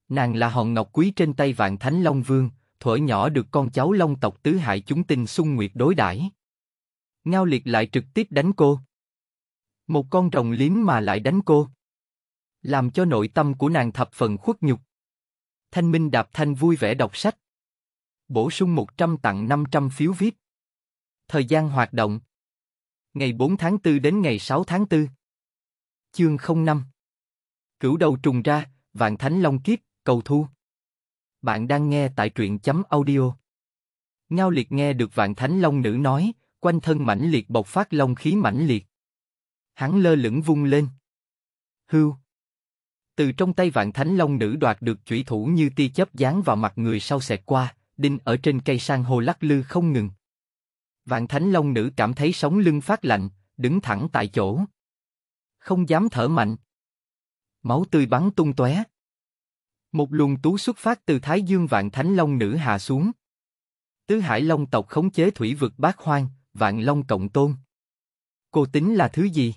[SPEAKER 1] Nàng là hòn ngọc quý trên tay Vạn Thánh Long Vương, thuở nhỏ được con cháu Long tộc tứ hại chúng tinh xung nguyệt đối đãi. Ngao liệt lại trực tiếp đánh cô. Một con rồng liếm mà lại đánh cô. Làm cho nội tâm của nàng thập phần khuất nhục. Thanh Minh Đạp Thanh vui vẻ đọc sách. Bổ sung 100 tặng 500 phiếu VIP. Thời gian hoạt động. Ngày 4 tháng 4 đến ngày 6 tháng 4. Chương 05 Cửu đầu trùng ra, Vạn Thánh Long Kiếp, cầu thu. Bạn đang nghe tại truyện chấm audio. Ngao liệt nghe được Vạn Thánh Long Nữ nói, quanh thân mãnh liệt bộc phát long khí mãnh liệt. Hắn lơ lửng vung lên. Hưu. Từ trong tay vạn thánh long nữ đoạt được chủy thủ như tia chớp dán vào mặt người sau xẹt qua, đinh ở trên cây sang hồ lắc lư không ngừng. Vạn thánh long nữ cảm thấy sống lưng phát lạnh, đứng thẳng tại chỗ. Không dám thở mạnh. Máu tươi bắn tung tóe. Một luồng tú xuất phát từ Thái Dương vạn thánh long nữ hạ xuống. Tứ Hải Long tộc khống chế thủy vực bát hoang, vạn long cộng tôn. Cô tính là thứ gì?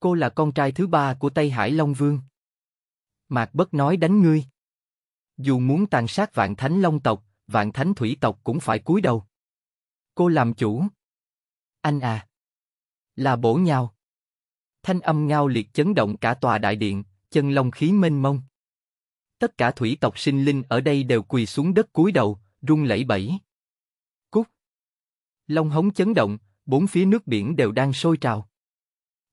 [SPEAKER 1] Cô là con trai thứ ba của Tây Hải Long Vương. Mạc Bất nói đánh ngươi. Dù muốn tàn sát vạn thánh long tộc, vạn thánh thủy tộc cũng phải cúi đầu. Cô làm chủ. Anh à. Là bổ nhau. Thanh âm ngao liệt chấn động cả tòa đại điện, chân long khí mênh mông. Tất cả thủy tộc sinh linh ở đây đều quỳ xuống đất cúi đầu, rung lẩy bẩy. Long hống chấn động, bốn phía nước biển đều đang sôi trào.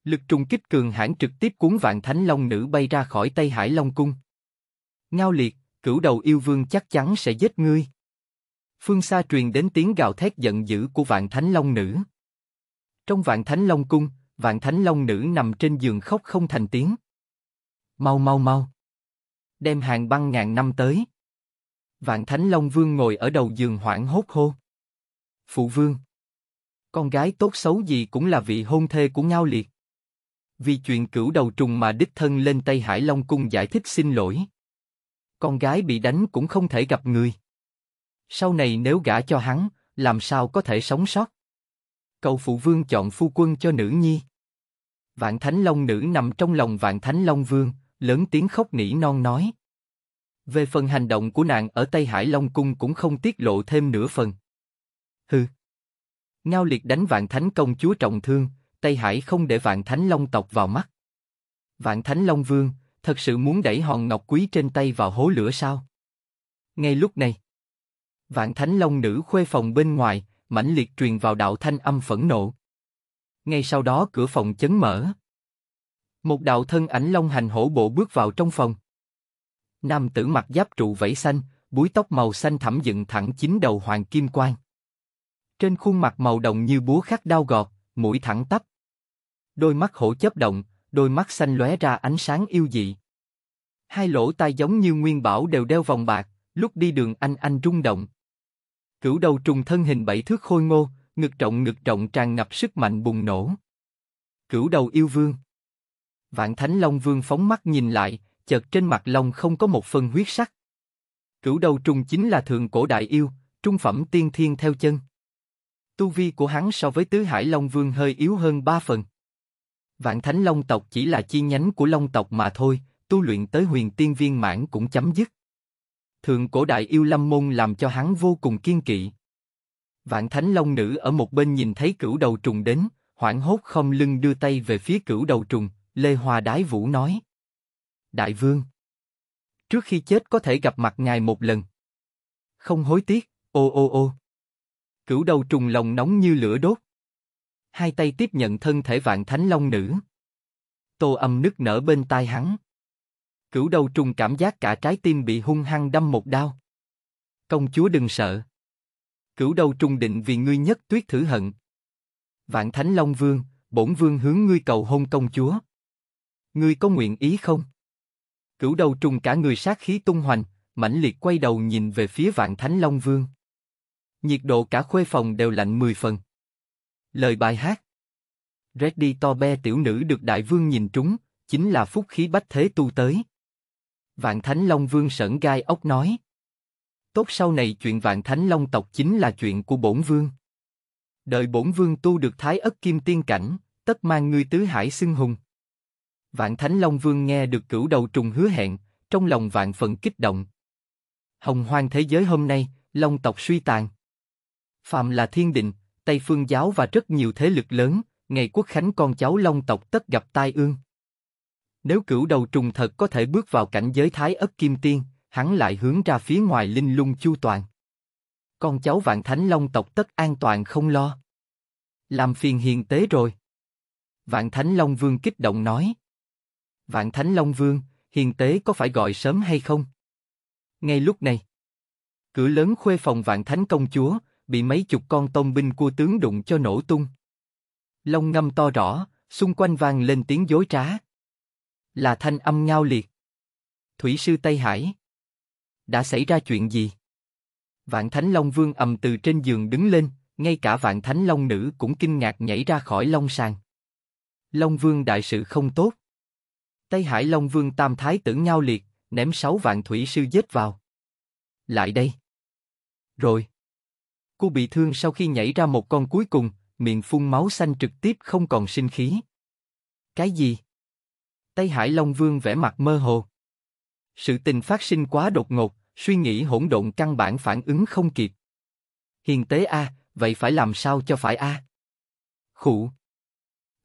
[SPEAKER 1] Lực trùng kích cường hãn trực tiếp cuốn vạn thánh long nữ bay ra khỏi Tây Hải Long Cung. Ngao liệt, cửu đầu yêu vương chắc chắn sẽ giết ngươi. Phương xa truyền đến tiếng gào thét giận dữ của vạn thánh long nữ. Trong vạn thánh long cung, vạn thánh long nữ nằm trên giường khóc không thành tiếng. Mau mau mau. Đem hàng băng ngàn năm tới. Vạn thánh long vương ngồi ở đầu giường hoảng hốt hô. Phụ vương. Con gái tốt xấu gì cũng là vị hôn thê của Ngao Liệt. Vì chuyện cửu đầu trùng mà đích thân lên Tây Hải Long Cung giải thích xin lỗi. Con gái bị đánh cũng không thể gặp người. Sau này nếu gả cho hắn, làm sao có thể sống sót? Cầu phụ vương chọn phu quân cho nữ nhi. Vạn Thánh Long nữ nằm trong lòng Vạn Thánh Long vương, lớn tiếng khóc nỉ non nói. Về phần hành động của nàng ở Tây Hải Long Cung cũng không tiết lộ thêm nửa phần, hừ. Ngao liệt đánh vạn thánh công chúa trọng thương, Tây Hải không để vạn thánh long tộc vào mắt. Vạn thánh long vương, thật sự muốn đẩy hòn ngọc quý trên tay vào hố lửa sao? Ngay lúc này, vạn thánh long nữ khuê phòng bên ngoài, mãnh liệt truyền vào đạo thanh âm phẫn nộ. Ngay sau đó cửa phòng chấn mở. Một đạo thân ảnh long hành hổ bộ bước vào trong phòng. Nam tử mặc giáp trụ vẫy xanh, búi tóc màu xanh thẳm dựng thẳng chín đầu hoàng kim quang. Trên khuôn mặt màu đồng như búa khắc đau gọt, mũi thẳng tắp. Đôi mắt hổ chớp động, đôi mắt xanh lóe ra ánh sáng yêu dị. Hai lỗ tai giống như nguyên bảo đều đeo vòng bạc, lúc đi đường anh anh rung động. Cửu đầu trùng thân hình bảy thước khôi ngô, ngực trọng ngực trọng tràn ngập sức mạnh bùng nổ. Cửu đầu yêu vương. Vạn Thánh Long Vương phóng mắt nhìn lại, chợt trên mặt Long không có một phần huyết sắc. Cửu đầu trùng chính là thường cổ đại yêu, trung phẩm tiên thiên theo chân tu vi của hắn so với tứ hải long vương hơi yếu hơn ba phần. Vạn thánh long tộc chỉ là chi nhánh của long tộc mà thôi, tu luyện tới huyền tiên viên mãn cũng chấm dứt. Thượng cổ đại yêu lâm môn làm cho hắn vô cùng kiên kỵ. Vạn thánh long nữ ở một bên nhìn thấy cửu đầu trùng đến, hoảng hốt không lưng đưa tay về phía cửu đầu trùng, Lê Hoa Đái Vũ nói. Đại vương. Trước khi chết có thể gặp mặt ngài một lần. Không hối tiếc, ô ô ô. Cửu đầu trùng lòng nóng như lửa đốt. Hai tay tiếp nhận thân thể vạn thánh long nữ. Tô âm nức nở bên tai hắn. Cửu đầu trùng cảm giác cả trái tim bị hung hăng đâm một đao. Công chúa đừng sợ. Cửu đầu trùng định vì ngươi nhất tuyết thử hận. Vạn thánh long vương, bổn vương hướng ngươi cầu hôn công chúa. Ngươi có nguyện ý không? Cửu đầu trùng cả người sát khí tung hoành, mãnh liệt quay đầu nhìn về phía vạn thánh long vương. Nhiệt độ cả khuê phòng đều lạnh 10 phần. Lời bài hát Reddy to be tiểu nữ được đại vương nhìn trúng, chính là phúc khí bách thế tu tới. Vạn Thánh Long Vương sởn gai ốc nói. Tốt sau này chuyện Vạn Thánh Long tộc chính là chuyện của bổn vương. Đợi bổn vương tu được thái ất kim tiên cảnh, tất mang ngươi tứ hải xưng hùng. Vạn Thánh Long Vương nghe được cửu đầu trùng hứa hẹn, trong lòng vạn phần kích động. Hồng hoang thế giới hôm nay, Long tộc suy tàn. Phạm là thiên định, Tây Phương Giáo và rất nhiều thế lực lớn, ngày quốc khánh con cháu Long tộc tất gặp tai ương. Nếu cửu đầu trùng thật có thể bước vào cảnh giới thái ất kim tiên, hắn lại hướng ra phía ngoài linh lung chu toàn. Con cháu vạn thánh Long tộc tất an toàn không lo. Làm phiền hiền tế rồi. Vạn thánh Long Vương kích động nói. Vạn thánh Long Vương, hiền tế có phải gọi sớm hay không? Ngay lúc này, cửa lớn khuê phòng vạn thánh công chúa, bị mấy chục con tông binh cua tướng đụng cho nổ tung. Long ngâm to rõ, xung quanh vang lên tiếng dối trá. Là thanh âm ngao liệt. Thủy sư Tây Hải. Đã xảy ra chuyện gì? Vạn Thánh Long Vương ầm từ trên giường đứng lên, ngay cả Vạn Thánh Long Nữ cũng kinh ngạc nhảy ra khỏi Long Sàng. Long Vương đại sự không tốt. Tây Hải Long Vương Tam Thái tử ngao liệt, ném sáu vạn thủy sư giết vào. Lại đây. Rồi. Cô bị thương sau khi nhảy ra một con cuối cùng, miệng phun máu xanh trực tiếp không còn sinh khí. Cái gì? Tây Hải Long Vương vẻ mặt mơ hồ. Sự tình phát sinh quá đột ngột, suy nghĩ hỗn độn căn bản phản ứng không kịp. Hiền tế a, vậy phải làm sao cho phải a? À?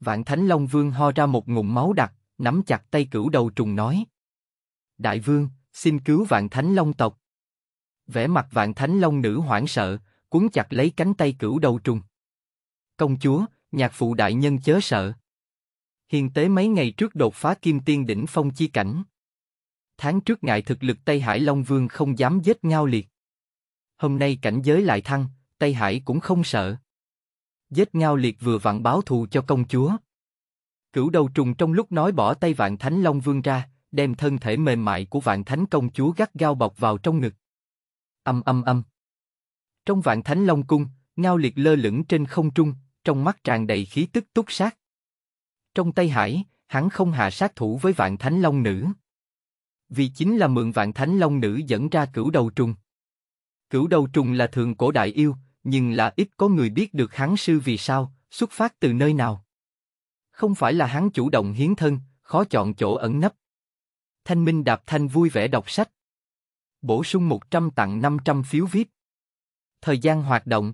[SPEAKER 1] Vạn Thánh Long Vương ho ra một ngụm máu đặc, nắm chặt tay cửu đầu trùng nói. Đại Vương, xin cứu Vạn Thánh Long tộc. Vẻ mặt Vạn Thánh Long nữ hoảng sợ, quấn chặt lấy cánh tay cửu đầu trùng. Công chúa, nhạc phụ đại nhân chớ sợ. Hiền tế mấy ngày trước đột phá kim tiên đỉnh phong chi cảnh. Tháng trước ngại thực lực Tây Hải Long Vương không dám giết ngao liệt. Hôm nay cảnh giới lại thăng, Tây Hải cũng không sợ. Giết ngao liệt vừa vặn báo thù cho công chúa. Cửu đầu trùng trong lúc nói bỏ tay vạn thánh Long Vương ra, đem thân thể mềm mại của vạn thánh công chúa gắt gao bọc vào trong ngực. Âm âm âm. Trong vạn thánh long cung, ngao liệt lơ lửng trên không trung, trong mắt tràn đầy khí tức túc sát. Trong Tây Hải, hắn không hạ sát thủ với vạn thánh long nữ. Vì chính là mượn vạn thánh long nữ dẫn ra cửu đầu trùng. Cửu đầu trùng là thường cổ đại yêu, nhưng là ít có người biết được hắn sư vì sao, xuất phát từ nơi nào. Không phải là hắn chủ động hiến thân, khó chọn chỗ ẩn nấp. Thanh Minh Đạp Thanh vui vẻ đọc sách. Bổ sung 100 tặng 500 phiếu viết Thời gian hoạt động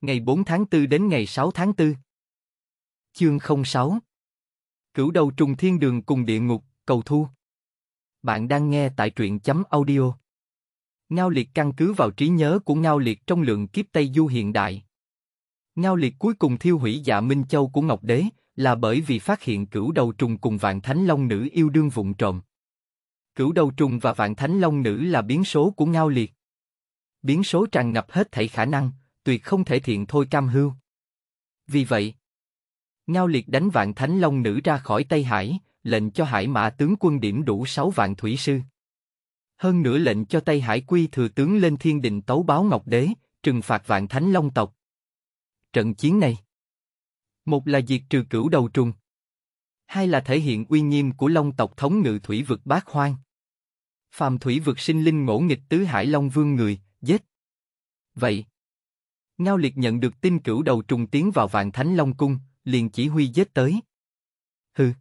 [SPEAKER 1] Ngày 4 tháng 4 đến ngày 6 tháng 4 Chương 06 Cửu đầu trùng thiên đường cùng địa ngục, cầu thu Bạn đang nghe tại truyện chấm audio Ngao liệt căn cứ vào trí nhớ của Ngao liệt trong lượng kiếp Tây Du hiện đại Ngao liệt cuối cùng thiêu hủy dạ Minh Châu của Ngọc Đế là bởi vì phát hiện cửu đầu trùng cùng vạn thánh long nữ yêu đương vụng trộm. Cửu đầu trùng và vạn thánh long nữ là biến số của Ngao liệt biến số tràn ngập hết thảy khả năng, tuyệt không thể thiện thôi cam hưu. Vì vậy, Ngao Liệt đánh vạn thánh long nữ ra khỏi Tây Hải, lệnh cho hải mã tướng quân điểm đủ 6 vạn thủy sư. Hơn nữa lệnh cho Tây Hải quy thừa tướng lên thiên đình tấu báo Ngọc Đế, trừng phạt vạn thánh long tộc. Trận chiến này, một là diệt trừ cửu đầu trùng, hai là thể hiện uy nghiêm của long tộc thống ngự thủy vực bát hoang. Phàm thủy vực sinh linh ngỗ nghịch tứ hải long vương người, giết. Vậy, Ngao Liệt nhận được tin cửu đầu trùng tiến vào vạn thánh long cung, liền chỉ huy giết tới. Hừ.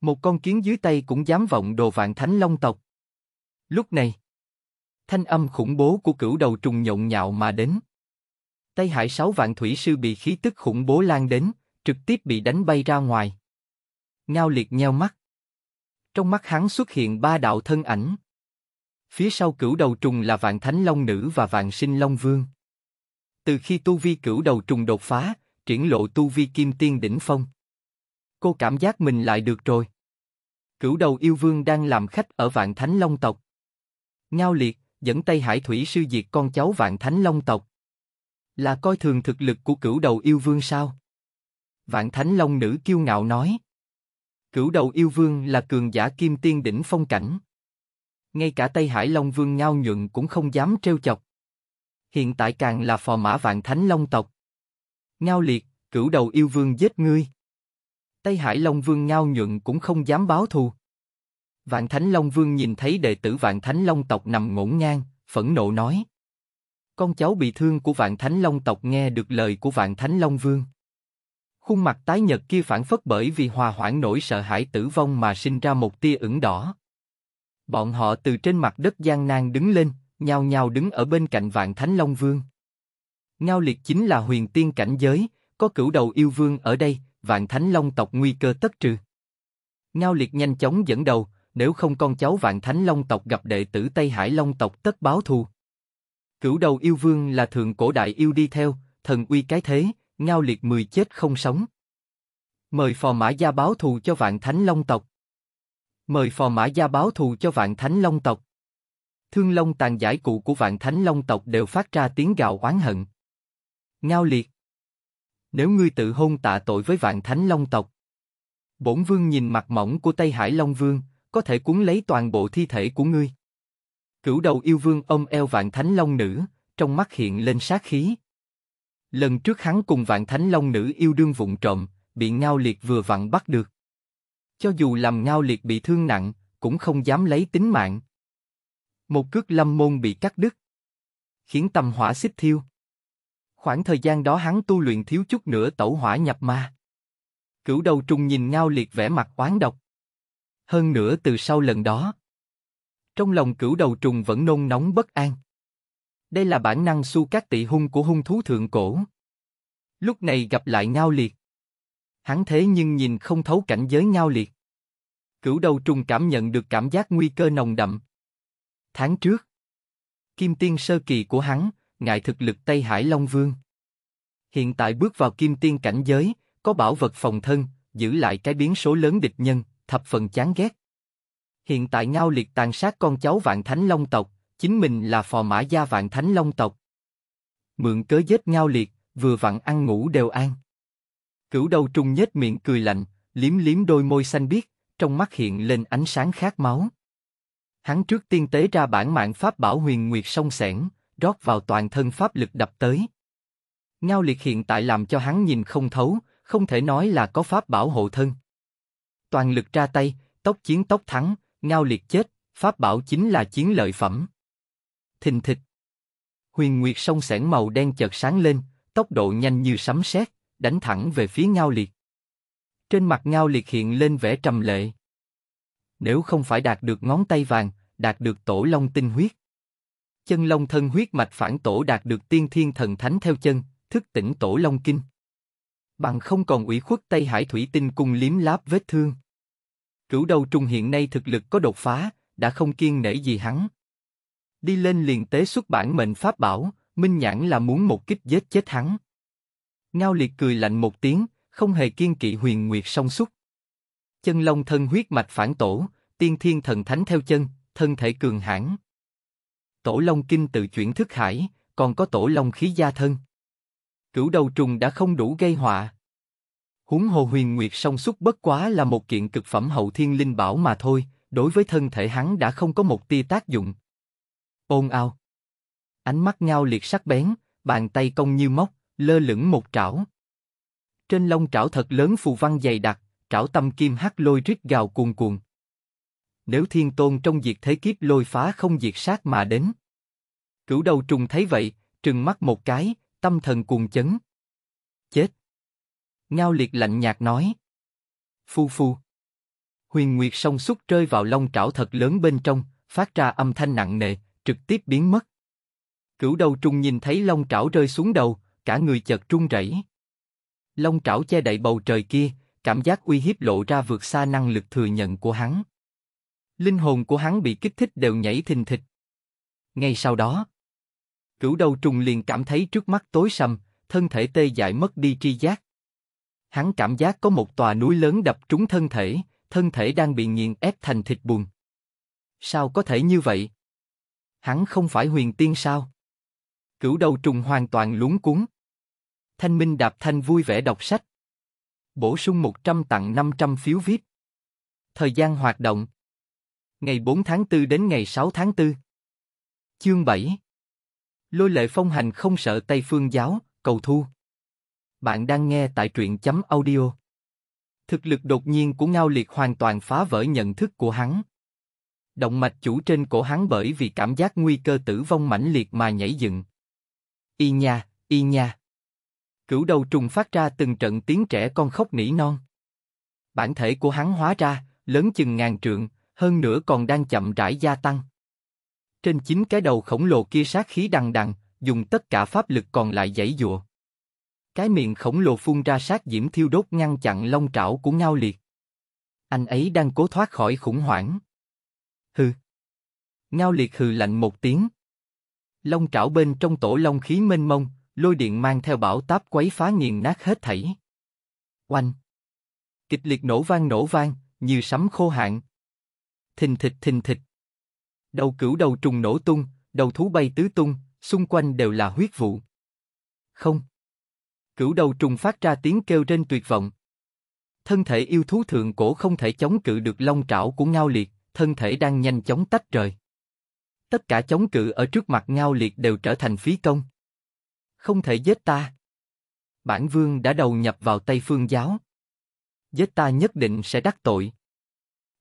[SPEAKER 1] Một con kiến dưới tay cũng dám vọng đồ vạn thánh long tộc. Lúc này, thanh âm khủng bố của cửu đầu trùng nhộn nhạo mà đến. Tay hải sáu vạn thủy sư bị khí tức khủng bố lan đến, trực tiếp bị đánh bay ra ngoài. Ngao liệt nheo mắt. Trong mắt hắn xuất hiện ba đạo thân ảnh. Phía sau cửu đầu trùng là vạn thánh long nữ và vạn sinh long vương. Từ khi tu vi cửu đầu trùng đột phá, triển lộ tu vi kim tiên đỉnh phong. Cô cảm giác mình lại được rồi. Cửu đầu yêu vương đang làm khách ở vạn thánh long tộc. Ngao liệt, dẫn tay hải thủy sư diệt con cháu vạn thánh long tộc. Là coi thường thực lực của cửu đầu yêu vương sao? Vạn thánh long nữ kiêu ngạo nói. Cửu đầu yêu vương là cường giả kim tiên đỉnh phong cảnh ngay cả Tây Hải Long Vương Ngao Nhượng cũng không dám trêu chọc. Hiện tại càng là phò mã vạn thánh Long tộc. Ngao Liệt, cửu đầu yêu vương giết ngươi. Tây Hải Long Vương Ngao Nhượng cũng không dám báo thù. Vạn Thánh Long Vương nhìn thấy đệ tử Vạn Thánh Long tộc nằm ngổn ngang, phẫn nộ nói. Con cháu bị thương của Vạn Thánh Long tộc nghe được lời của Vạn Thánh Long Vương. Khuôn mặt tái nhợt kia phản phất bởi vì hòa hoãn nỗi sợ hãi tử vong mà sinh ra một tia ửng đỏ. Bọn họ từ trên mặt đất gian nan đứng lên, nhao nhao đứng ở bên cạnh vạn thánh long vương. Ngao liệt chính là huyền tiên cảnh giới, có cửu đầu yêu vương ở đây, vạn thánh long tộc nguy cơ tất trừ. Ngao liệt nhanh chóng dẫn đầu, nếu không con cháu vạn thánh long tộc gặp đệ tử Tây Hải long tộc tất báo thù. Cửu đầu yêu vương là thượng cổ đại yêu đi theo, thần uy cái thế, ngao liệt mười chết không sống. Mời phò mã gia báo thù cho vạn thánh long tộc. Mời phò mã gia báo thù cho vạn thánh long tộc. Thương long tàn giải cụ của vạn thánh long tộc đều phát ra tiếng gào oán hận. Ngao liệt. Nếu ngươi tự hôn tạ tội với vạn thánh long tộc. Bổn vương nhìn mặt mỏng của Tây Hải Long Vương, có thể cuốn lấy toàn bộ thi thể của ngươi. Cửu đầu yêu vương ôm eo vạn thánh long nữ, trong mắt hiện lên sát khí. Lần trước hắn cùng vạn thánh long nữ yêu đương vụng trộm, bị ngao liệt vừa vặn bắt được cho dù làm ngao liệt bị thương nặng, cũng không dám lấy tính mạng. Một cước lâm môn bị cắt đứt, khiến tâm hỏa xích thiêu. Khoảng thời gian đó hắn tu luyện thiếu chút nữa tẩu hỏa nhập ma. Cửu đầu trùng nhìn ngao liệt vẻ mặt oán độc. Hơn nữa từ sau lần đó, trong lòng cửu đầu trùng vẫn nôn nóng bất an. Đây là bản năng su các tị hung của hung thú thượng cổ. Lúc này gặp lại ngao liệt, Hắn thế nhưng nhìn không thấu cảnh giới ngao liệt. Cửu đầu trùng cảm nhận được cảm giác nguy cơ nồng đậm. Tháng trước, kim tiên sơ kỳ của hắn, ngại thực lực Tây Hải Long Vương. Hiện tại bước vào kim tiên cảnh giới, có bảo vật phòng thân, giữ lại cái biến số lớn địch nhân, thập phần chán ghét. Hiện tại ngao liệt tàn sát con cháu vạn thánh long tộc, chính mình là phò mã gia vạn thánh long tộc. Mượn cớ giết ngao liệt, vừa vặn ăn ngủ đều an. Cửu đầu trùng nhếch miệng cười lạnh, liếm liếm đôi môi xanh biếc, trong mắt hiện lên ánh sáng khát máu. Hắn trước tiên tế ra bản mạng pháp bảo huyền nguyệt song sẻn, rót vào toàn thân pháp lực đập tới. Ngao liệt hiện tại làm cho hắn nhìn không thấu, không thể nói là có pháp bảo hộ thân. Toàn lực ra tay, tốc chiến tốc thắng, ngao liệt chết, pháp bảo chính là chiến lợi phẩm. Thình thịch. Huyền Nguyệt song sẻn màu đen chợt sáng lên, tốc độ nhanh như sấm sét, đánh thẳng về phía Ngao Liệt. Trên mặt Ngao Liệt hiện lên vẻ trầm lệ. Nếu không phải đạt được ngón tay vàng, đạt được tổ long tinh huyết. Chân long thân huyết mạch phản tổ đạt được tiên thiên thần thánh theo chân, thức tỉnh tổ long kinh. Bằng không còn ủy khuất tay Hải Thủy Tinh cung liếm láp vết thương. Cửu đầu trung hiện nay thực lực có đột phá, đã không kiên nể gì hắn. Đi lên liền tế xuất bản mệnh pháp bảo, Minh Nhãn là muốn một kích giết chết hắn. Ngao liệt cười lạnh một tiếng, không hề kiên kỵ huyền nguyệt song xúc. Chân long thân huyết mạch phản tổ, tiên thiên thần thánh theo chân, thân thể cường hãn. Tổ long kinh tự chuyển thức hải, còn có tổ long khí gia thân. Cửu đầu trùng đã không đủ gây họa. Huống hồ huyền nguyệt song xúc bất quá là một kiện cực phẩm hậu thiên linh bảo mà thôi, đối với thân thể hắn đã không có một tia tác dụng. Ôn ao. Ánh mắt ngao liệt sắc bén, bàn tay công như móc, lơ lửng một trảo. Trên lông trảo thật lớn phù văn dày đặc, trảo tâm kim hắc lôi rít gào cuồn cuộn. Nếu thiên tôn trong diệt thế kiếp lôi phá không diệt sát mà đến. Cửu đầu trùng thấy vậy, trừng mắt một cái, tâm thần cuồng chấn. Chết! Ngao liệt lạnh nhạt nói. Phu phu! Huyền Nguyệt song xúc rơi vào lông trảo thật lớn bên trong, phát ra âm thanh nặng nề, trực tiếp biến mất. Cửu đầu trùng nhìn thấy lông trảo rơi xuống đầu, cả người chợt trung rẩy. Long trảo che đậy bầu trời kia, cảm giác uy hiếp lộ ra vượt xa năng lực thừa nhận của hắn. Linh hồn của hắn bị kích thích đều nhảy thình thịch. Ngay sau đó, cửu đầu trùng liền cảm thấy trước mắt tối sầm, thân thể tê dại mất đi tri giác. Hắn cảm giác có một tòa núi lớn đập trúng thân thể, thân thể đang bị nghiền ép thành thịt bùn. Sao có thể như vậy? Hắn không phải huyền tiên sao? Cửu đầu trùng hoàn toàn lúng cuốn. Thanh Minh Đạp Thanh vui vẻ đọc sách. Bổ sung 100 tặng 500 phiếu VIP. Thời gian hoạt động. Ngày 4 tháng 4 đến ngày 6 tháng 4. Chương 7. Lôi lệ phong hành không sợ Tây Phương giáo, cầu thu. Bạn đang nghe tại truyện chấm audio. Thực lực đột nhiên của Ngao Liệt hoàn toàn phá vỡ nhận thức của hắn. Động mạch chủ trên cổ hắn bởi vì cảm giác nguy cơ tử vong mãnh liệt mà nhảy dựng. Y nha, y nha. Cửu đầu trùng phát ra từng trận tiếng trẻ con khóc nỉ non. Bản thể của hắn hóa ra, lớn chừng ngàn trượng, hơn nữa còn đang chậm rãi gia tăng. Trên chính cái đầu khổng lồ kia sát khí đằng đằng, dùng tất cả pháp lực còn lại dãy dụa. Cái miệng khổng lồ phun ra sát diễm thiêu đốt ngăn chặn long trảo của ngao liệt. Anh ấy đang cố thoát khỏi khủng hoảng. Hừ. Ngao liệt hừ lạnh một tiếng. Long trảo bên trong tổ long khí mênh mông, lôi điện mang theo bão táp quấy phá nghiền nát hết thảy. Oanh! Kịch liệt nổ vang nổ vang, như sấm khô hạn. Thình thịch thình thịch. Đầu cửu đầu trùng nổ tung, đầu thú bay tứ tung, xung quanh đều là huyết vụ. Không! Cửu đầu trùng phát ra tiếng kêu trên tuyệt vọng. Thân thể yêu thú thượng cổ không thể chống cự được long trảo của ngao liệt, thân thể đang nhanh chóng tách rời. Tất cả chống cự ở trước mặt ngao liệt đều trở thành phí công không thể giết ta. Bản vương đã đầu nhập vào Tây Phương giáo. Giết ta nhất định sẽ đắc tội.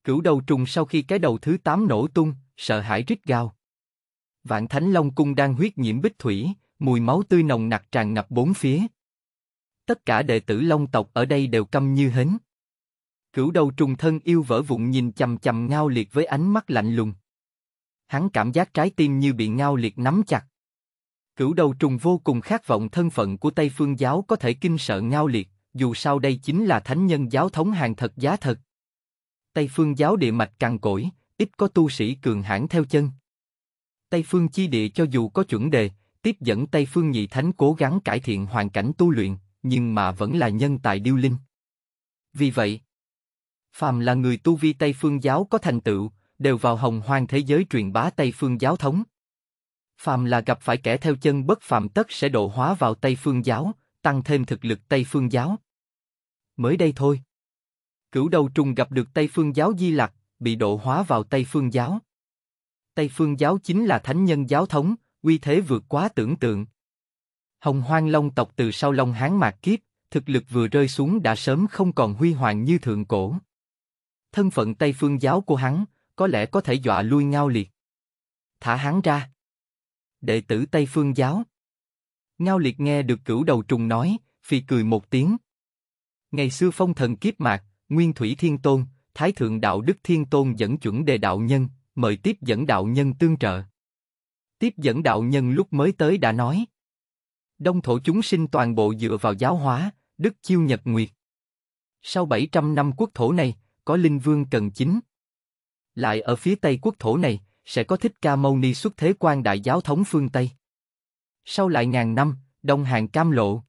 [SPEAKER 1] Cửu đầu trùng sau khi cái đầu thứ tám nổ tung, sợ hãi rít gào. Vạn Thánh Long cung đang huyết nhiễm bích thủy, mùi máu tươi nồng nặc tràn ngập bốn phía. Tất cả đệ tử Long tộc ở đây đều câm như hến. Cửu đầu trùng thân yêu vỡ vụn nhìn chầm chầm ngao liệt với ánh mắt lạnh lùng. Hắn cảm giác trái tim như bị ngao liệt nắm chặt. Cửu đầu trùng vô cùng khát vọng thân phận của Tây Phương giáo có thể kinh sợ ngao liệt, dù sao đây chính là thánh nhân giáo thống hàng thật giá thật. Tây Phương giáo địa mạch cằn cỗi, ít có tu sĩ cường hãn theo chân. Tây Phương chi địa cho dù có chuẩn đề, tiếp dẫn Tây Phương nhị thánh cố gắng cải thiện hoàn cảnh tu luyện, nhưng mà vẫn là nhân tài điêu linh. Vì vậy, phàm là người tu vi Tây Phương giáo có thành tựu, đều vào hồng hoang thế giới truyền bá Tây Phương giáo thống. Phàm là gặp phải kẻ theo chân bất phàm tất sẽ độ hóa vào Tây Phương Giáo, tăng thêm thực lực Tây Phương Giáo. Mới đây thôi. Cửu đầu trùng gặp được Tây Phương Giáo Di Lặc, bị độ hóa vào Tây Phương Giáo. Tây Phương Giáo chính là thánh nhân giáo thống, uy thế vượt quá tưởng tượng. Hồng Hoang Long tộc từ sau Long Hán Mạc Kiếp, thực lực vừa rơi xuống đã sớm không còn huy hoàng như thượng cổ. Thân phận Tây Phương Giáo của hắn, có lẽ có thể dọa lui ngao liệt. Thả hắn ra đệ tử Tây Phương Giáo. Ngao Liệt nghe được cửu đầu trùng nói, phi cười một tiếng. Ngày xưa phong thần kiếp mạc, Nguyên Thủy Thiên Tôn, Thái Thượng Đạo Đức Thiên Tôn dẫn chuẩn đề đạo nhân, mời tiếp dẫn đạo nhân tương trợ. Tiếp dẫn đạo nhân lúc mới tới đã nói. Đông thổ chúng sinh toàn bộ dựa vào giáo hóa, đức chiêu nhật nguyệt. Sau 700 năm quốc thổ này, có linh vương cần chính. Lại ở phía tây quốc thổ này, sẽ có Thích Ca Mâu Ni xuất thế quan đại giáo thống phương Tây. Sau lại ngàn năm, Đông Hàng cam lộ.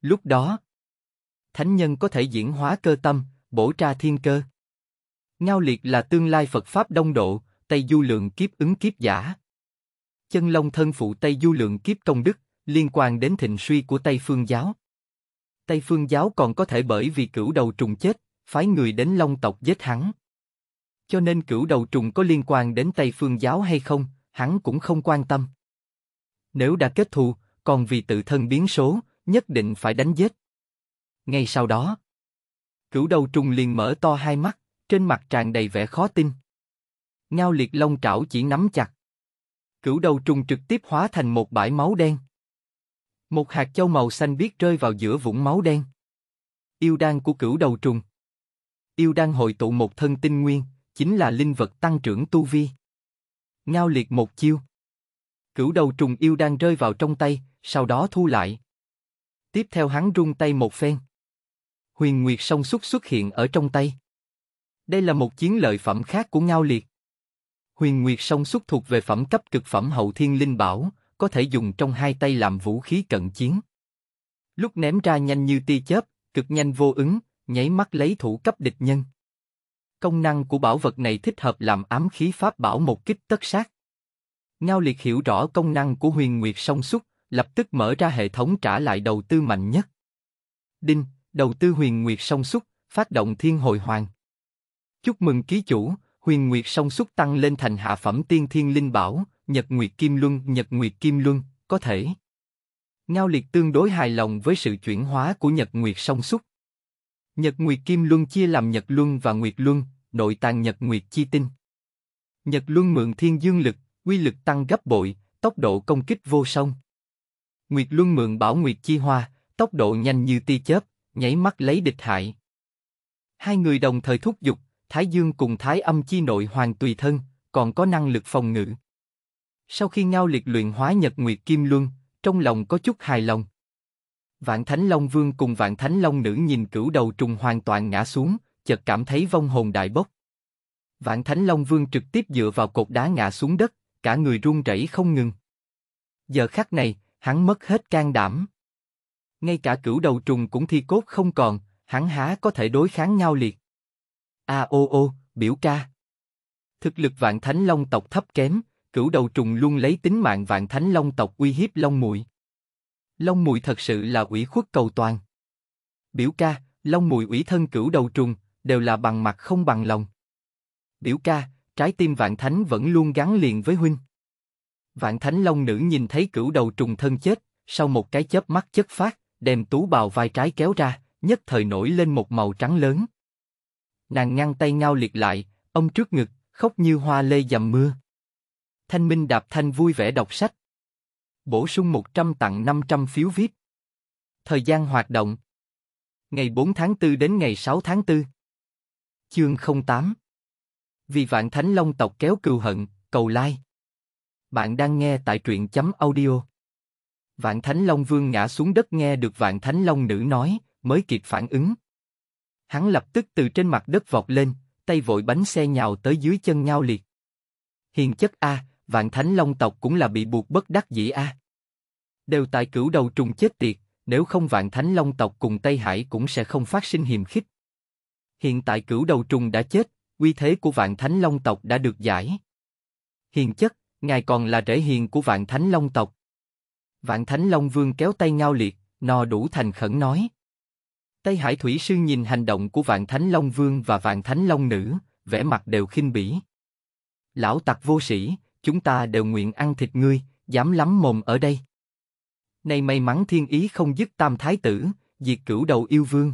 [SPEAKER 1] Lúc đó, thánh nhân có thể diễn hóa cơ tâm, bổ tra thiên cơ. Ngao liệt là tương lai Phật Pháp Đông Độ, Tây Du Lượng kiếp ứng kiếp giả. Chân Long thân phụ Tây Du Lượng kiếp công đức, liên quan đến thịnh suy của Tây Phương Giáo. Tây Phương Giáo còn có thể bởi vì cửu đầu trùng chết, phái người đến Long tộc giết hắn cho nên cửu đầu trùng có liên quan đến Tây Phương Giáo hay không, hắn cũng không quan tâm. Nếu đã kết thù, còn vì tự thân biến số, nhất định phải đánh giết. Ngay sau đó, cửu đầu trùng liền mở to hai mắt, trên mặt tràn đầy vẻ khó tin. Ngao liệt long trảo chỉ nắm chặt. Cửu đầu trùng trực tiếp hóa thành một bãi máu đen. Một hạt châu màu xanh biết rơi vào giữa vũng máu đen. Yêu đan của cửu đầu trùng. Yêu đan hội tụ một thân tinh nguyên, chính là linh vật tăng trưởng tu vi. Ngao liệt một chiêu. Cửu đầu trùng yêu đang rơi vào trong tay, sau đó thu lại. Tiếp theo hắn rung tay một phen. Huyền Nguyệt song xuất xuất hiện ở trong tay. Đây là một chiến lợi phẩm khác của Ngao Liệt. Huyền Nguyệt song xuất thuộc về phẩm cấp cực phẩm hậu thiên linh bảo, có thể dùng trong hai tay làm vũ khí cận chiến. Lúc ném ra nhanh như tia chớp, cực nhanh vô ứng, nháy mắt lấy thủ cấp địch nhân. Công năng của bảo vật này thích hợp làm ám khí pháp bảo một kích tất sát. Ngao Liệt hiểu rõ công năng của huyền nguyệt song xúc, lập tức mở ra hệ thống trả lại đầu tư mạnh nhất. Đinh, đầu tư huyền nguyệt song xúc, phát động thiên hồi hoàng. Chúc mừng ký chủ, huyền nguyệt song xúc tăng lên thành hạ phẩm tiên thiên linh bảo, nhật nguyệt kim luân, nhật nguyệt kim luân, có thể. Ngao Liệt tương đối hài lòng với sự chuyển hóa của nhật nguyệt song xúc. Nhật Nguyệt Kim Luân chia làm Nhật Luân và Nguyệt Luân, nội tàng Nhật Nguyệt chi tinh. Nhật Luân mượn thiên dương lực, quy lực tăng gấp bội, tốc độ công kích vô song. Nguyệt Luân mượn bảo Nguyệt chi hoa, tốc độ nhanh như tia chớp, nháy mắt lấy địch hại. Hai người đồng thời thúc dục, Thái Dương cùng Thái Âm chi nội hoàn tùy thân, còn có năng lực phòng ngự. Sau khi Ngao Liệt luyện hóa Nhật Nguyệt Kim Luân, trong lòng có chút hài lòng. Vạn Thánh Long Vương cùng Vạn Thánh Long Nữ nhìn cửu đầu trùng hoàn toàn ngã xuống, chợt cảm thấy vong hồn đại bốc. Vạn Thánh Long Vương trực tiếp dựa vào cột đá ngã xuống đất, cả người run rẩy không ngừng. Giờ khắc này, hắn mất hết can đảm. Ngay cả cửu đầu trùng cũng thi cốt không còn, hắn há có thể đối kháng nhau liệt. A à, ô ô, biểu ca. Thực lực vạn thánh long tộc thấp kém, cửu đầu trùng luôn lấy tính mạng vạn thánh long tộc uy hiếp long muội. Long Mùi thật sự là ủy khuất cầu toàn. Biểu ca, Long Mùi ủy thân cửu đầu trùng, đều là bằng mặt không bằng lòng. Biểu ca, trái tim Vạn Thánh vẫn luôn gắn liền với huynh. Vạn Thánh Long nữ nhìn thấy cửu đầu trùng thân chết, sau một cái chớp mắt chất phát, đem tú bào vai trái kéo ra, nhất thời nổi lên một màu trắng lớn. Nàng ngăn tay ngao liệt lại, ông trước ngực, khóc như hoa lê dầm mưa. Thanh Minh đạp thanh vui vẻ đọc sách. Bổ sung 100 tặng 500 phiếu VIP. Thời gian hoạt động Ngày 4 tháng 4 đến ngày 6 tháng 4 Chương 08 Vì vạn thánh long tộc kéo cừu hận, cầu like Bạn đang nghe tại truyện chấm audio Vạn thánh long vương ngã xuống đất nghe được vạn thánh long nữ nói, mới kịp phản ứng. Hắn lập tức từ trên mặt đất vọt lên, tay vội bánh xe nhào tới dưới chân nhau liệt. Hiền chất A, à, vạn thánh long tộc cũng là bị buộc bất đắc dĩ a. À. Đều tại cửu đầu trùng chết tiệt, nếu không vạn thánh long tộc cùng Tây Hải cũng sẽ không phát sinh hiềm khích. Hiện tại cửu đầu trùng đã chết, uy thế của vạn thánh long tộc đã được giải. Hiền chất, ngài còn là rễ hiền của vạn thánh long tộc. Vạn thánh long vương kéo tay ngao liệt, no đủ thành khẩn nói. Tây Hải Thủy Sư nhìn hành động của Vạn Thánh Long Vương và Vạn Thánh Long Nữ, vẻ mặt đều khinh bỉ. Lão tặc vô sĩ, chúng ta đều nguyện ăn thịt ngươi, dám lắm mồm ở đây. Này may mắn thiên ý không dứt tam thái tử, diệt cửu đầu yêu vương.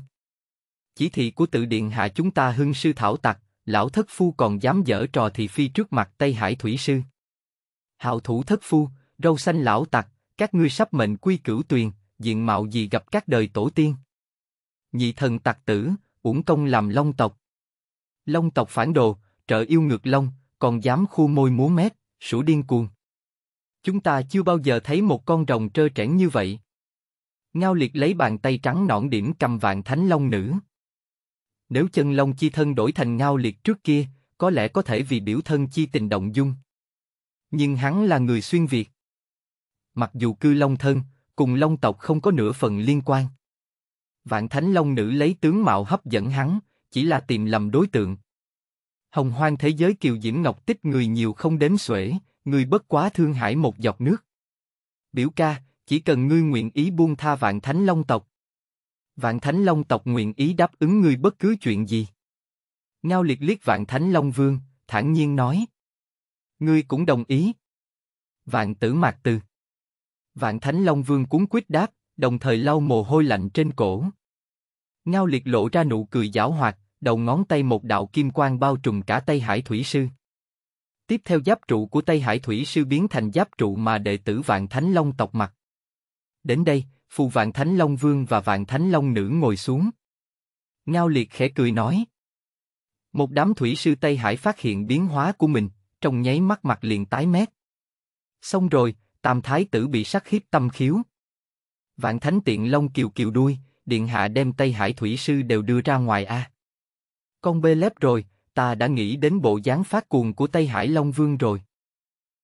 [SPEAKER 1] Chỉ thị của tự điện hạ chúng ta hưng sư thảo tặc, lão thất phu còn dám dở trò thị phi trước mặt Tây Hải thủy sư. Hạo thủ thất phu, râu xanh lão tặc, các ngươi sắp mệnh quy cửu tuyền, diện mạo gì gặp các đời tổ tiên. Nhị thần tặc tử, uổng công làm long tộc. Long tộc phản đồ, trợ yêu ngược long, còn dám khu môi múa mét sủ điên cuồng. Chúng ta chưa bao giờ thấy một con rồng trơ trẽn như vậy. Ngao liệt lấy bàn tay trắng nõn điểm cầm vạn thánh long nữ. Nếu chân long chi thân đổi thành ngao liệt trước kia, có lẽ có thể vì biểu thân chi tình động dung. Nhưng hắn là người xuyên Việt. Mặc dù cư long thân, cùng long tộc không có nửa phần liên quan. Vạn thánh long nữ lấy tướng mạo hấp dẫn hắn, chỉ là tìm lầm đối tượng hồng hoang thế giới kiều diễm ngọc tích người nhiều không đếm xuể, người bất quá thương hải một giọt nước. Biểu ca, chỉ cần ngươi nguyện ý buông tha vạn thánh long tộc. Vạn thánh long tộc nguyện ý đáp ứng ngươi bất cứ chuyện gì. Ngao liệt liếc vạn thánh long vương, thản nhiên nói. Ngươi cũng đồng ý. Vạn tử mạc từ. Vạn thánh long vương cuốn quyết đáp, đồng thời lau mồ hôi lạnh trên cổ. Ngao liệt lộ ra nụ cười giảo hoạt, đầu ngón tay một đạo kim quang bao trùm cả Tây Hải Thủy Sư. Tiếp theo giáp trụ của Tây Hải Thủy Sư biến thành giáp trụ mà đệ tử Vạn Thánh Long tộc mặc. Đến đây, phù Vạn Thánh Long Vương và Vạn Thánh Long Nữ ngồi xuống. Ngao Liệt khẽ cười nói. Một đám thủy sư Tây Hải phát hiện biến hóa của mình, trong nháy mắt mặt liền tái mét. Xong rồi, Tam Thái tử bị sắc hiếp tâm khiếu. Vạn Thánh Tiện Long kiều kiều đuôi, Điện Hạ đem Tây Hải Thủy Sư đều đưa ra ngoài a. À. Con bê lép rồi, ta đã nghĩ đến bộ dáng phát cuồng của Tây Hải Long Vương rồi.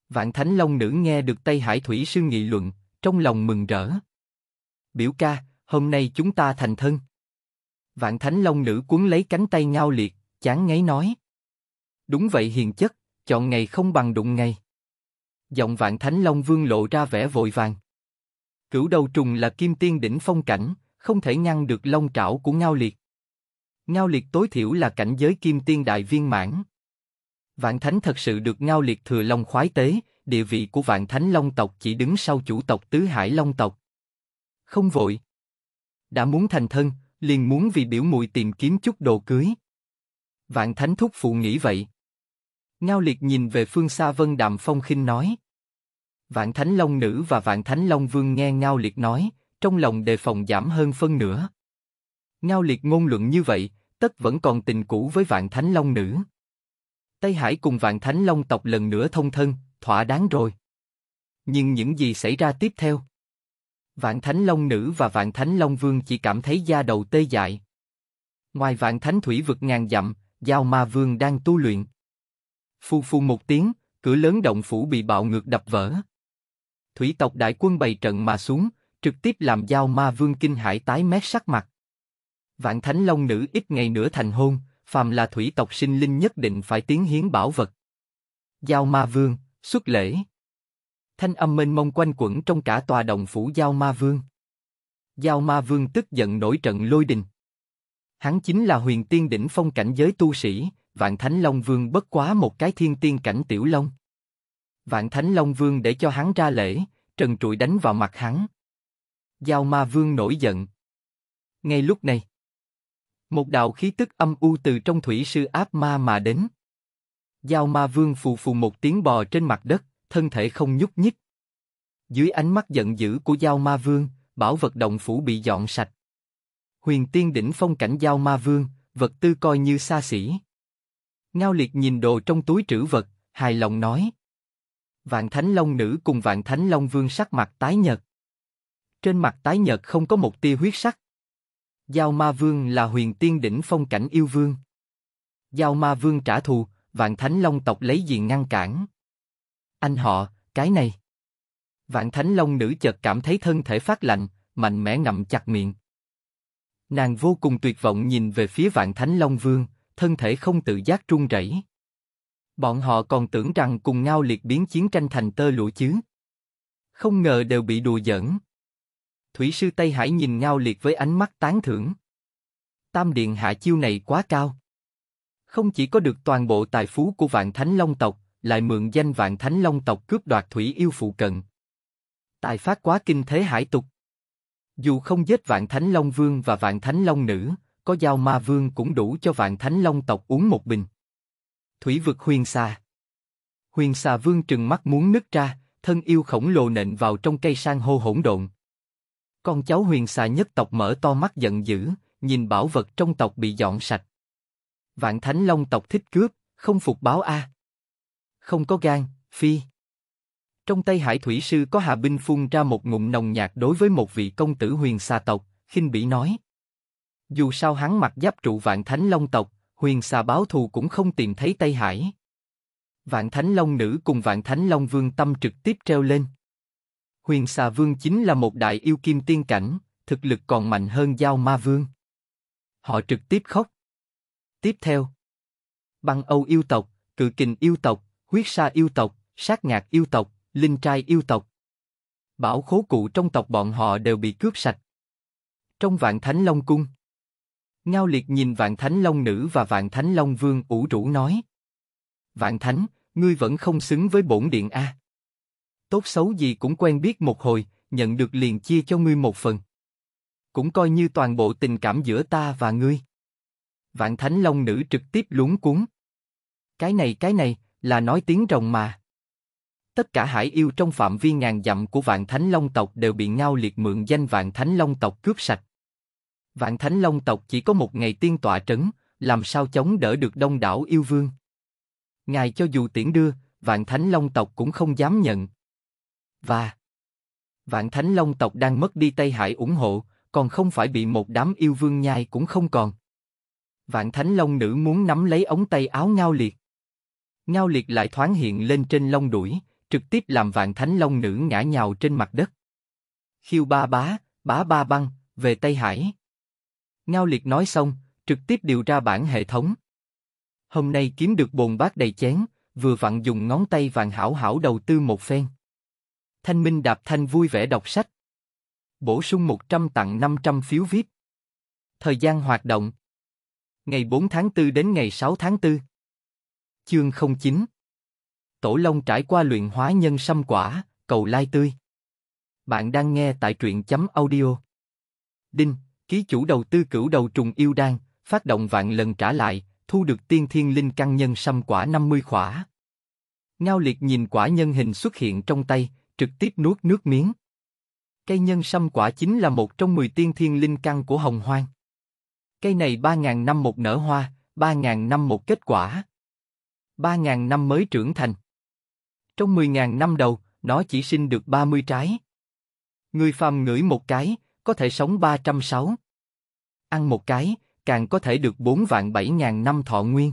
[SPEAKER 1] Vạn Thánh Long Nữ nghe được Tây Hải Thủy Sư nghị luận, trong lòng mừng rỡ. Biểu ca, hôm nay chúng ta thành thân. Vạn Thánh Long Nữ cuốn lấy cánh tay ngao liệt, chán ngấy nói. Đúng vậy hiền chất, chọn ngày không bằng đụng ngày. Giọng Vạn Thánh Long Vương lộ ra vẻ vội vàng. Cửu đầu trùng là kim tiên đỉnh phong cảnh, không thể ngăn được long trảo của ngao liệt. Ngao liệt tối thiểu là cảnh giới kim tiên đại viên mãn. Vạn Thánh thật sự được Ngao liệt thừa long khoái tế, địa vị của Vạn Thánh Long tộc chỉ đứng sau chủ tộc Tứ Hải Long tộc. Không vội. Đã muốn thành thân, liền muốn vì biểu muội tìm kiếm chút đồ cưới. Vạn Thánh thúc phụ nghĩ vậy. Ngao liệt nhìn về phương xa Vân Đạm Phong khinh nói. Vạn Thánh Long Nữ và Vạn Thánh Long Vương nghe Ngao liệt nói, trong lòng đề phòng giảm hơn phân nửa. Ngao liệt ngôn luận như vậy, tất vẫn còn tình cũ với vạn thánh long nữ. Tây Hải cùng vạn thánh long tộc lần nữa thông thân, thỏa đáng rồi. Nhưng những gì xảy ra tiếp theo? Vạn thánh long nữ và vạn thánh long vương chỉ cảm thấy da đầu tê dại. Ngoài vạn thánh thủy vực ngàn dặm, giao ma vương đang tu luyện. Phu phu một tiếng, cửa lớn động phủ bị bạo ngược đập vỡ. Thủy tộc đại quân bày trận mà xuống, trực tiếp làm giao ma vương kinh hải tái mét sắc mặt. Vạn Thánh Long Nữ ít ngày nữa thành hôn, phàm là thủy tộc sinh linh nhất định phải tiến hiến bảo vật. Giao Ma Vương, xuất lễ. Thanh âm mênh mông quanh quẩn trong cả tòa đồng phủ Giao Ma Vương. Giao Ma Vương tức giận nổi trận lôi đình. Hắn chính là huyền tiên đỉnh phong cảnh giới tu sĩ, Vạn Thánh Long Vương bất quá một cái thiên tiên cảnh tiểu long. Vạn Thánh Long Vương để cho hắn ra lễ, trần trụi đánh vào mặt hắn. Giao Ma Vương nổi giận. Ngay lúc này, một đạo khí tức âm u từ trong thủy sư áp ma mà đến. Giao ma vương phù phù một tiếng bò trên mặt đất, thân thể không nhúc nhích. Dưới ánh mắt giận dữ của Giao ma vương, bảo vật động phủ bị dọn sạch. Huyền tiên đỉnh phong cảnh Giao ma vương, vật tư coi như xa xỉ. Ngao liệt nhìn đồ trong túi trữ vật, hài lòng nói. Vạn Thánh Long Nữ cùng Vạn Thánh Long Vương sắc mặt tái nhợt. Trên mặt tái nhợt không có một tia huyết sắc. Giao Ma Vương là huyền tiên đỉnh phong cảnh yêu vương. Giao Ma Vương trả thù, Vạn Thánh Long tộc lấy gì ngăn cản? Anh họ, cái này. Vạn Thánh Long nữ chợt cảm thấy thân thể phát lạnh, mạnh mẽ ngậm chặt miệng. Nàng vô cùng tuyệt vọng nhìn về phía Vạn Thánh Long Vương, thân thể không tự giác run rẩy. Bọn họ còn tưởng rằng cùng ngao liệt biến chiến tranh thành tơ lụa chứ. Không ngờ đều bị đùa giỡn. Thủy sư Tây Hải nhìn Ngao Liệt với ánh mắt tán thưởng. Tam Điện hạ chiêu này quá cao. Không chỉ có được toàn bộ tài phú của Vạn Thánh Long tộc, lại mượn danh Vạn Thánh Long tộc cướp đoạt thủy yêu phụ cận. Tài phát quá kinh thế hải tục. Dù không giết Vạn Thánh Long Vương và Vạn Thánh Long Nữ, có giao ma vương cũng đủ cho Vạn Thánh Long tộc uống một bình. Thủy vực huyền xa. Huyền xà vương trừng mắt muốn nứt ra, thân yêu khổng lồ nện vào trong cây sang hô hỗn độn, con cháu huyền xà nhất tộc mở to mắt giận dữ, nhìn bảo vật trong tộc bị dọn sạch. Vạn Thánh Long tộc thích cướp, không phục báo a. Không có gan, phi. Trong tay Hải Thủy sư có Hà binh phun ra một ngụm nồng nhạt đối với một vị công tử huyền xà tộc, khinh bỉ nói. Dù sao hắn mặc giáp trụ Vạn Thánh Long tộc, huyền xà báo thù cũng không tìm thấy Tây Hải. Vạn Thánh Long nữ cùng Vạn Thánh Long vương tâm trực tiếp treo lên. Huyền xà vương chính là một đại yêu kim tiên cảnh, thực lực còn mạnh hơn giao ma vương. Họ trực tiếp khóc. Tiếp theo, băng Âu yêu tộc, cự kình yêu tộc, huyết sa yêu tộc, sát ngạc yêu tộc, linh trai yêu tộc. Bảo khố cụ trong tộc bọn họ đều bị cướp sạch. Trong vạn thánh long cung, Ngao liệt nhìn vạn thánh long nữ và vạn thánh long vương ủ rũ nói. Vạn thánh, ngươi vẫn không xứng với bổn điện A tốt xấu gì cũng quen biết một hồi, nhận được liền chia cho ngươi một phần. Cũng coi như toàn bộ tình cảm giữa ta và ngươi. Vạn Thánh Long Nữ trực tiếp luống cuốn. Cái này cái này, là nói tiếng rồng mà. Tất cả hải yêu trong phạm vi ngàn dặm của Vạn Thánh Long tộc đều bị Ngao Liệt mượn danh Vạn Thánh Long tộc cướp sạch. Vạn Thánh Long tộc chỉ có một ngày tiên tọa trấn, làm sao chống đỡ được đông đảo yêu vương. Ngài cho dù tiễn đưa, Vạn Thánh Long tộc cũng không dám nhận, và Vạn Thánh Long tộc đang mất đi Tây Hải ủng hộ, còn không phải bị một đám yêu vương nhai cũng không còn. Vạn Thánh Long nữ muốn nắm lấy ống tay áo Ngao Liệt. Ngao Liệt lại thoáng hiện lên trên long đuổi, trực tiếp làm Vạn Thánh Long nữ ngã nhào trên mặt đất. Khiêu ba bá, bá ba băng, về Tây Hải. Ngao Liệt nói xong, trực tiếp điều ra bản hệ thống. Hôm nay kiếm được bồn bát đầy chén, vừa vặn dùng ngón tay vàng hảo hảo đầu tư một phen. Thanh Minh Đạp Thanh vui vẻ đọc sách. Bổ sung 100 tặng 500 phiếu VIP. Thời gian hoạt động. Ngày 4 tháng 4 đến ngày 6 tháng 4. Chương 09. Tổ Long trải qua luyện hóa nhân sâm quả, cầu lai tươi. Bạn đang nghe tại truyện chấm audio. Đinh, ký chủ đầu tư cửu đầu trùng yêu đan, phát động vạn lần trả lại, thu được tiên thiên linh căn nhân sâm quả 50 khỏa. Ngao liệt nhìn quả nhân hình xuất hiện trong tay, trực tiếp nuốt nước miếng. Cây nhân sâm quả chính là một trong 10 tiên thiên linh căn của hồng hoang. Cây này 3.000 năm một nở hoa, 3.000 năm một kết quả. 3.000 năm mới trưởng thành. Trong 10.000 năm đầu, nó chỉ sinh được 30 trái. Người phàm ngửi một cái, có thể sống 306. Ăn một cái, càng có thể được 4 vạn 7 ngàn năm thọ nguyên.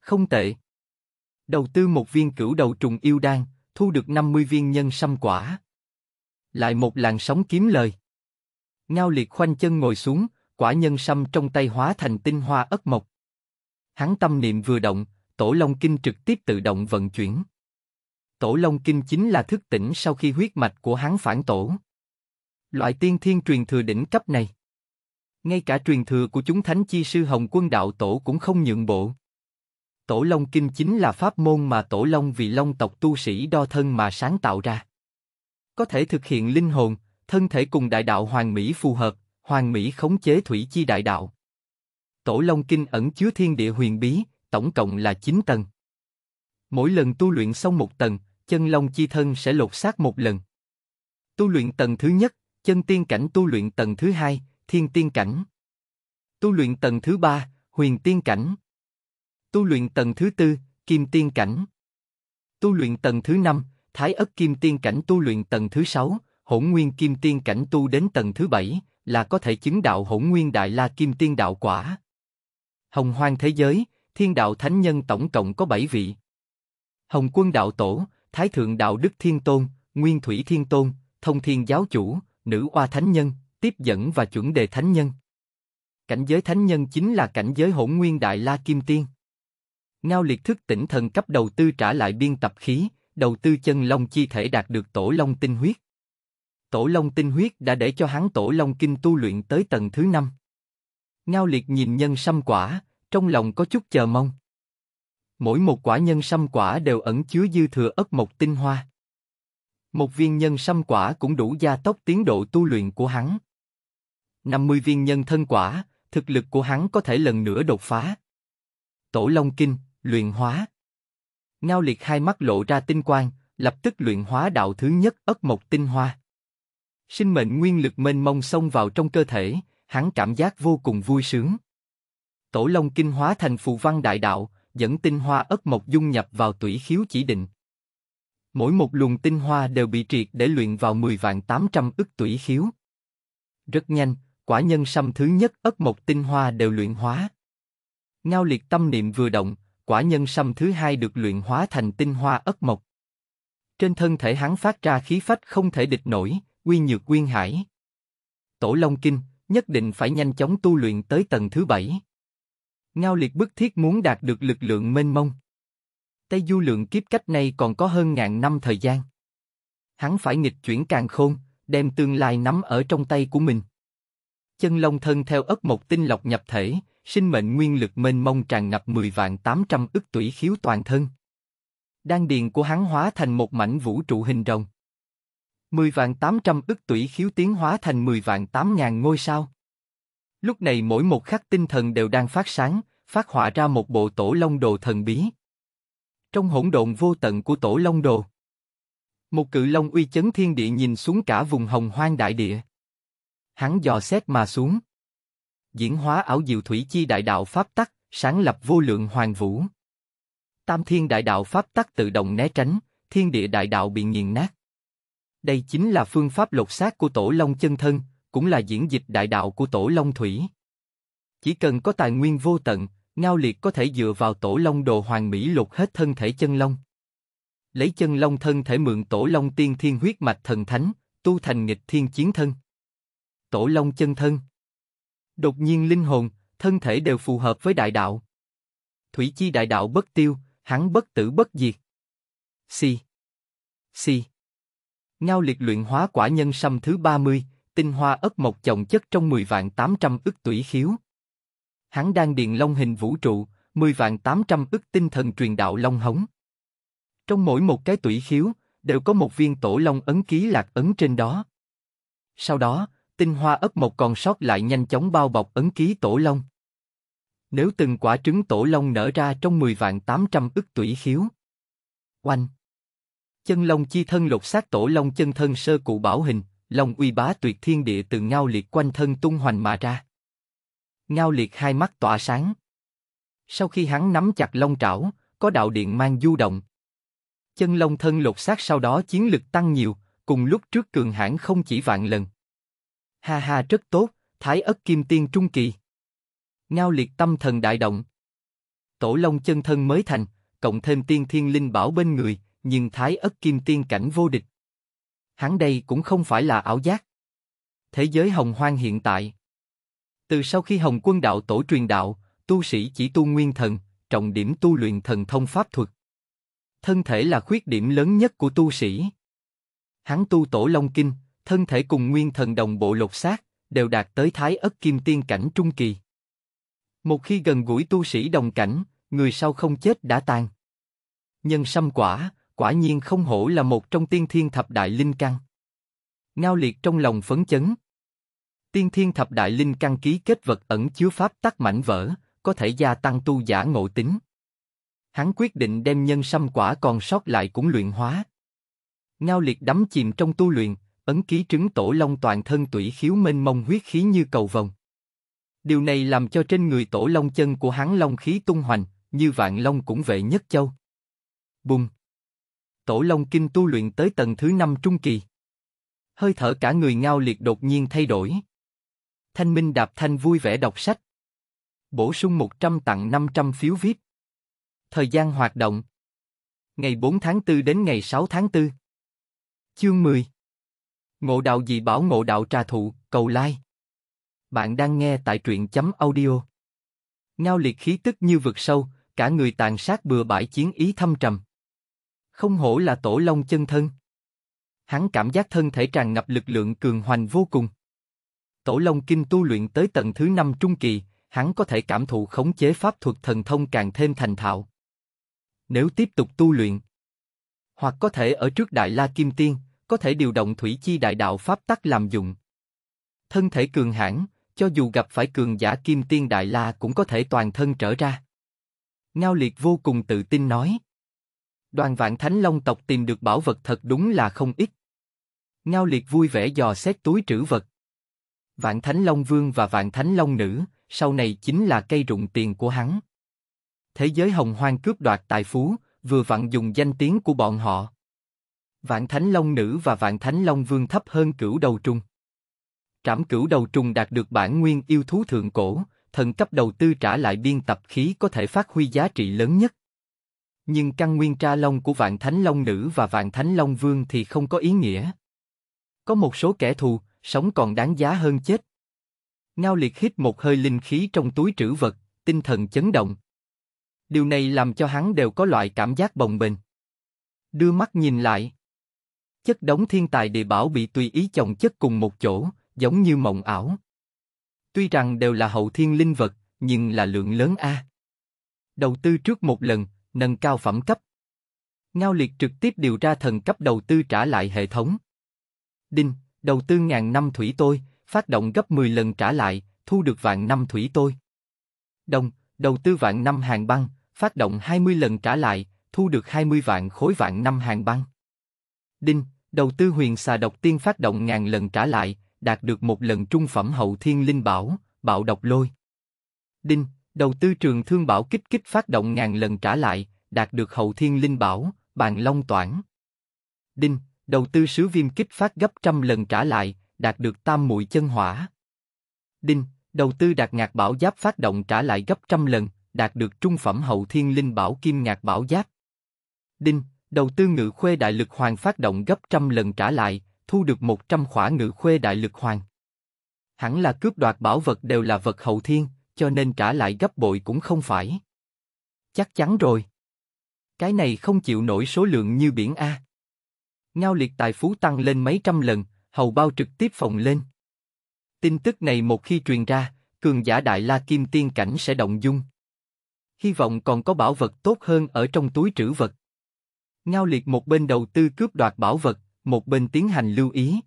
[SPEAKER 1] Không tệ. Đầu tư một viên cửu đầu trùng yêu đan, thu được 50 viên nhân sâm quả. Lại một làn sóng kiếm lời. Ngao liệt khoanh chân ngồi xuống, quả nhân sâm trong tay hóa thành tinh hoa ất mộc. Hắn tâm niệm vừa động, tổ long kinh trực tiếp tự động vận chuyển. Tổ long kinh chính là thức tỉnh sau khi huyết mạch của hắn phản tổ. Loại tiên thiên truyền thừa đỉnh cấp này. Ngay cả truyền thừa của chúng thánh chi sư Hồng quân đạo tổ cũng không nhượng bộ. Tổ Long Kinh chính là pháp môn mà Tổ Long vì Long tộc tu sĩ đo thân mà sáng tạo ra. Có thể thực hiện linh hồn, thân thể cùng đại đạo hoàng mỹ phù hợp, hoàng mỹ khống chế thủy chi đại đạo. Tổ Long Kinh ẩn chứa thiên địa huyền bí, tổng cộng là 9 tầng. Mỗi lần tu luyện xong một tầng, chân long chi thân sẽ lột xác một lần. Tu luyện tầng thứ nhất, chân tiên cảnh tu luyện tầng thứ hai, thiên tiên cảnh. Tu luyện tầng thứ ba, huyền tiên cảnh. Tu luyện tầng thứ tư, kim tiên cảnh. Tu luyện tầng thứ năm, thái ất kim tiên cảnh tu luyện tầng thứ sáu, hỗn nguyên kim tiên cảnh tu đến tầng thứ bảy, là có thể chứng đạo hỗn nguyên đại la kim tiên đạo quả. Hồng hoang thế giới, thiên đạo thánh nhân tổng cộng có bảy vị. Hồng quân đạo tổ, thái thượng đạo đức thiên tôn, nguyên thủy thiên tôn, thông thiên giáo chủ, nữ oa thánh nhân, tiếp dẫn và chuẩn đề thánh nhân. Cảnh giới thánh nhân chính là cảnh giới hỗn nguyên đại la kim tiên. Ngao liệt thức tỉnh thần cấp đầu tư trả lại biên tập khí, đầu tư chân long chi thể đạt được tổ long tinh huyết. Tổ long tinh huyết đã để cho hắn tổ long kinh tu luyện tới tầng thứ năm. Ngao liệt nhìn nhân sâm quả, trong lòng có chút chờ mong. Mỗi một quả nhân sâm quả đều ẩn chứa dư thừa ất mộc tinh hoa. Một viên nhân sâm quả cũng đủ gia tốc tiến độ tu luyện của hắn. 50 viên nhân thân quả, thực lực của hắn có thể lần nữa đột phá. Tổ Long Kinh, luyện hóa. Ngao liệt hai mắt lộ ra tinh quang, lập tức luyện hóa đạo thứ nhất ất mộc tinh hoa. Sinh mệnh nguyên lực mênh mông xông vào trong cơ thể, hắn cảm giác vô cùng vui sướng. Tổ Long kinh hóa thành phù văn đại đạo, dẫn tinh hoa ất mộc dung nhập vào tủy khiếu chỉ định. Mỗi một luồng tinh hoa đều bị triệt để luyện vào 10 vạn 800 ức tủy khiếu. Rất nhanh, quả nhân xăm thứ nhất ất mộc tinh hoa đều luyện hóa. Ngao liệt tâm niệm vừa động, quả nhân sâm thứ hai được luyện hóa thành tinh hoa ất mộc. Trên thân thể hắn phát ra khí phách không thể địch nổi, uy nhược quyên hải. Tổ Long Kinh, nhất định phải nhanh chóng tu luyện tới tầng thứ bảy. Ngao liệt bức thiết muốn đạt được lực lượng mênh mông. Tây du lượng kiếp cách này còn có hơn ngàn năm thời gian. Hắn phải nghịch chuyển càng khôn, đem tương lai nắm ở trong tay của mình. Chân long thân theo ất mộc tinh lọc nhập thể, sinh mệnh nguyên lực mênh mông tràn ngập 10 vạn 800 ức tủy khiếu toàn thân. Đan điền của hắn hóa thành một mảnh vũ trụ hình rồng. 10 vạn 800 ức tủy khiếu tiến hóa thành 10 vạn 8 ngàn ngôi sao. Lúc này mỗi một khắc tinh thần đều đang phát sáng, phát họa ra một bộ tổ long đồ thần bí. Trong hỗn độn vô tận của tổ long đồ, một cự long uy chấn thiên địa nhìn xuống cả vùng hồng hoang đại địa. Hắn dò xét mà xuống diễn hóa ảo diệu thủy chi đại đạo pháp tắc, sáng lập vô lượng hoàng vũ. Tam thiên đại đạo pháp tắc tự động né tránh, thiên địa đại đạo bị nghiền nát. Đây chính là phương pháp lột xác của tổ long chân thân, cũng là diễn dịch đại đạo của tổ long thủy. Chỉ cần có tài nguyên vô tận, ngao liệt có thể dựa vào tổ long đồ hoàng mỹ lột hết thân thể chân long. Lấy chân long thân thể mượn tổ long tiên thiên huyết mạch thần thánh, tu thành nghịch thiên chiến thân. Tổ long chân thân Đột nhiên linh hồn, thân thể đều phù hợp với đại đạo. Thủy chi đại đạo bất tiêu, hắn bất tử bất diệt. Si. Si. Ngao liệt luyện hóa quả nhân sâm thứ 30, tinh hoa ất mộc chồng chất trong 10 vạn 800 ức tủy khiếu. Hắn đang điền long hình vũ trụ, 10 vạn 800 ức tinh thần truyền đạo long hống. Trong mỗi một cái tủy khiếu, đều có một viên tổ long ấn ký lạc ấn trên đó. Sau đó, tinh hoa ấp mộc còn sót lại nhanh chóng bao bọc ấn ký tổ long. Nếu từng quả trứng tổ long nở ra trong 10 vạn 800 ức tủy khiếu. Oanh! Chân long chi thân lột xác tổ long chân thân sơ cụ bảo hình, long uy bá tuyệt thiên địa từ ngao liệt quanh thân tung hoành mà ra. Ngao liệt hai mắt tỏa sáng. Sau khi hắn nắm chặt long trảo, có đạo điện mang du động. Chân long thân lột xác sau đó chiến lực tăng nhiều, cùng lúc trước cường hãn không chỉ vạn lần. Ha ha rất tốt, thái ất kim tiên trung kỳ. Ngao liệt tâm thần đại động. Tổ long chân thân mới thành, cộng thêm tiên thiên linh bảo bên người, nhưng thái ất kim tiên cảnh vô địch. Hắn đây cũng không phải là ảo giác. Thế giới hồng hoang hiện tại. Từ sau khi hồng quân đạo tổ truyền đạo, tu sĩ chỉ tu nguyên thần, trọng điểm tu luyện thần thông pháp thuật. Thân thể là khuyết điểm lớn nhất của tu sĩ. Hắn tu tổ long kinh, thân thể cùng nguyên thần đồng bộ lột xác, đều đạt tới thái ất kim tiên cảnh trung kỳ. Một khi gần gũi tu sĩ đồng cảnh, người sau không chết đã tàn. Nhân sâm quả, quả nhiên không hổ là một trong tiên thiên thập đại linh căn. Ngao liệt trong lòng phấn chấn. Tiên thiên thập đại linh căn ký kết vật ẩn chứa pháp tắc mảnh vỡ, có thể gia tăng tu giả ngộ tính. Hắn quyết định đem nhân sâm quả còn sót lại cũng luyện hóa. Ngao liệt đắm chìm trong tu luyện, ấn ký trứng tổ long toàn thân tủy khiếu mênh mông huyết khí như cầu vồng. Điều này làm cho trên người tổ long chân của hắn long khí tung hoành, như vạn long cũng vệ nhất châu. Bùng! Tổ long kinh tu luyện tới tầng thứ năm trung kỳ. Hơi thở cả người ngao liệt đột nhiên thay đổi. Thanh Minh đạp thanh vui vẻ đọc sách. Bổ sung 100 tặng 500 phiếu VIP. Thời gian hoạt động. Ngày 4 tháng 4 đến ngày 6 tháng 4. Chương 10 Ngộ đạo gì bảo ngộ đạo trà thụ, cầu lai. Like. Bạn đang nghe tại truyện chấm audio. Ngao liệt khí tức như vực sâu, cả người tàn sát bừa bãi chiến ý thâm trầm. Không hổ là tổ long chân thân. Hắn cảm giác thân thể tràn ngập lực lượng cường hoành vô cùng. Tổ long kinh tu luyện tới tận thứ năm trung kỳ, hắn có thể cảm thụ khống chế pháp thuật thần thông càng thêm thành thạo. Nếu tiếp tục tu luyện, hoặc có thể ở trước Đại La Kim Tiên, có thể điều động thủy chi đại đạo pháp tắc làm dụng. Thân thể cường hãn, cho dù gặp phải cường giả kim tiên đại la cũng có thể toàn thân trở ra. Ngao liệt vô cùng tự tin nói. Đoàn vạn thánh long tộc tìm được bảo vật thật đúng là không ít. Ngao liệt vui vẻ dò xét túi trữ vật. Vạn thánh long vương và vạn thánh long nữ, sau này chính là cây rụng tiền của hắn. Thế giới hồng hoang cướp đoạt tài phú, vừa vặn dùng danh tiếng của bọn họ, Vạn Thánh Long Nữ và Vạn Thánh Long Vương thấp hơn cửu đầu trùng. Trảm cửu đầu trùng đạt được bản nguyên yêu thú thượng cổ, thần cấp đầu tư trả lại biên tập khí có thể phát huy giá trị lớn nhất. Nhưng căn nguyên tra long của Vạn Thánh Long Nữ và Vạn Thánh Long Vương thì không có ý nghĩa. Có một số kẻ thù, sống còn đáng giá hơn chết. Ngao liệt hít một hơi linh khí trong túi trữ vật, tinh thần chấn động. Điều này làm cho hắn đều có loại cảm giác bồng bềnh. Đưa mắt nhìn lại, chất đống thiên tài địa bảo bị tùy ý chồng chất cùng một chỗ, giống như mộng ảo. Tuy rằng đều là hậu thiên linh vật, nhưng là lượng lớn a. Đầu tư trước một lần, nâng cao phẩm cấp. Ngao liệt trực tiếp điều ra thần cấp đầu tư trả lại hệ thống. Đinh, đầu tư ngàn năm thủy tôi, phát động gấp 10 lần trả lại, thu được vạn năm thủy tôi. Đồng, đầu tư vạn năm hàng băng, phát động 20 lần trả lại, thu được 20 vạn khối vạn năm hàng băng. Đinh, Đầu tư huyền xà độc tiên phát động ngàn lần trả lại, đạt được một lần trung phẩm hậu thiên linh bảo, bạo độc lôi. Đinh, đầu tư trường thương bảo kích kích phát động ngàn lần trả lại, đạt được hậu thiên linh bảo, bàn long toản. Đinh, đầu tư sứ viêm kích phát gấp trăm lần trả lại, đạt được tam muội chân hỏa. Đinh, đầu tư đạt ngạc bảo giáp phát động trả lại gấp trăm lần, đạt được trung phẩm hậu thiên linh bảo kim ngạc bảo giáp. Đinh, Đầu tư ngự khuê đại lực hoàng phát động gấp trăm lần trả lại, thu được một trăm khỏa ngự khuê đại lực hoàng. Hẳn là cướp đoạt bảo vật đều là vật hậu thiên, cho nên trả lại gấp bội cũng không phải. Chắc chắn rồi. Cái này không chịu nổi số lượng như biển A. Ngao liệt tài phú tăng lên mấy trăm lần, hầu bao trực tiếp phòng lên. Tin tức này một khi truyền ra, cường giả đại la kim tiên cảnh sẽ động dung. Hy vọng còn có bảo vật tốt hơn ở trong túi trữ vật. Ngao liệt một bên đầu tư cướp đoạt bảo vật, một bên tiến hành lưu ý.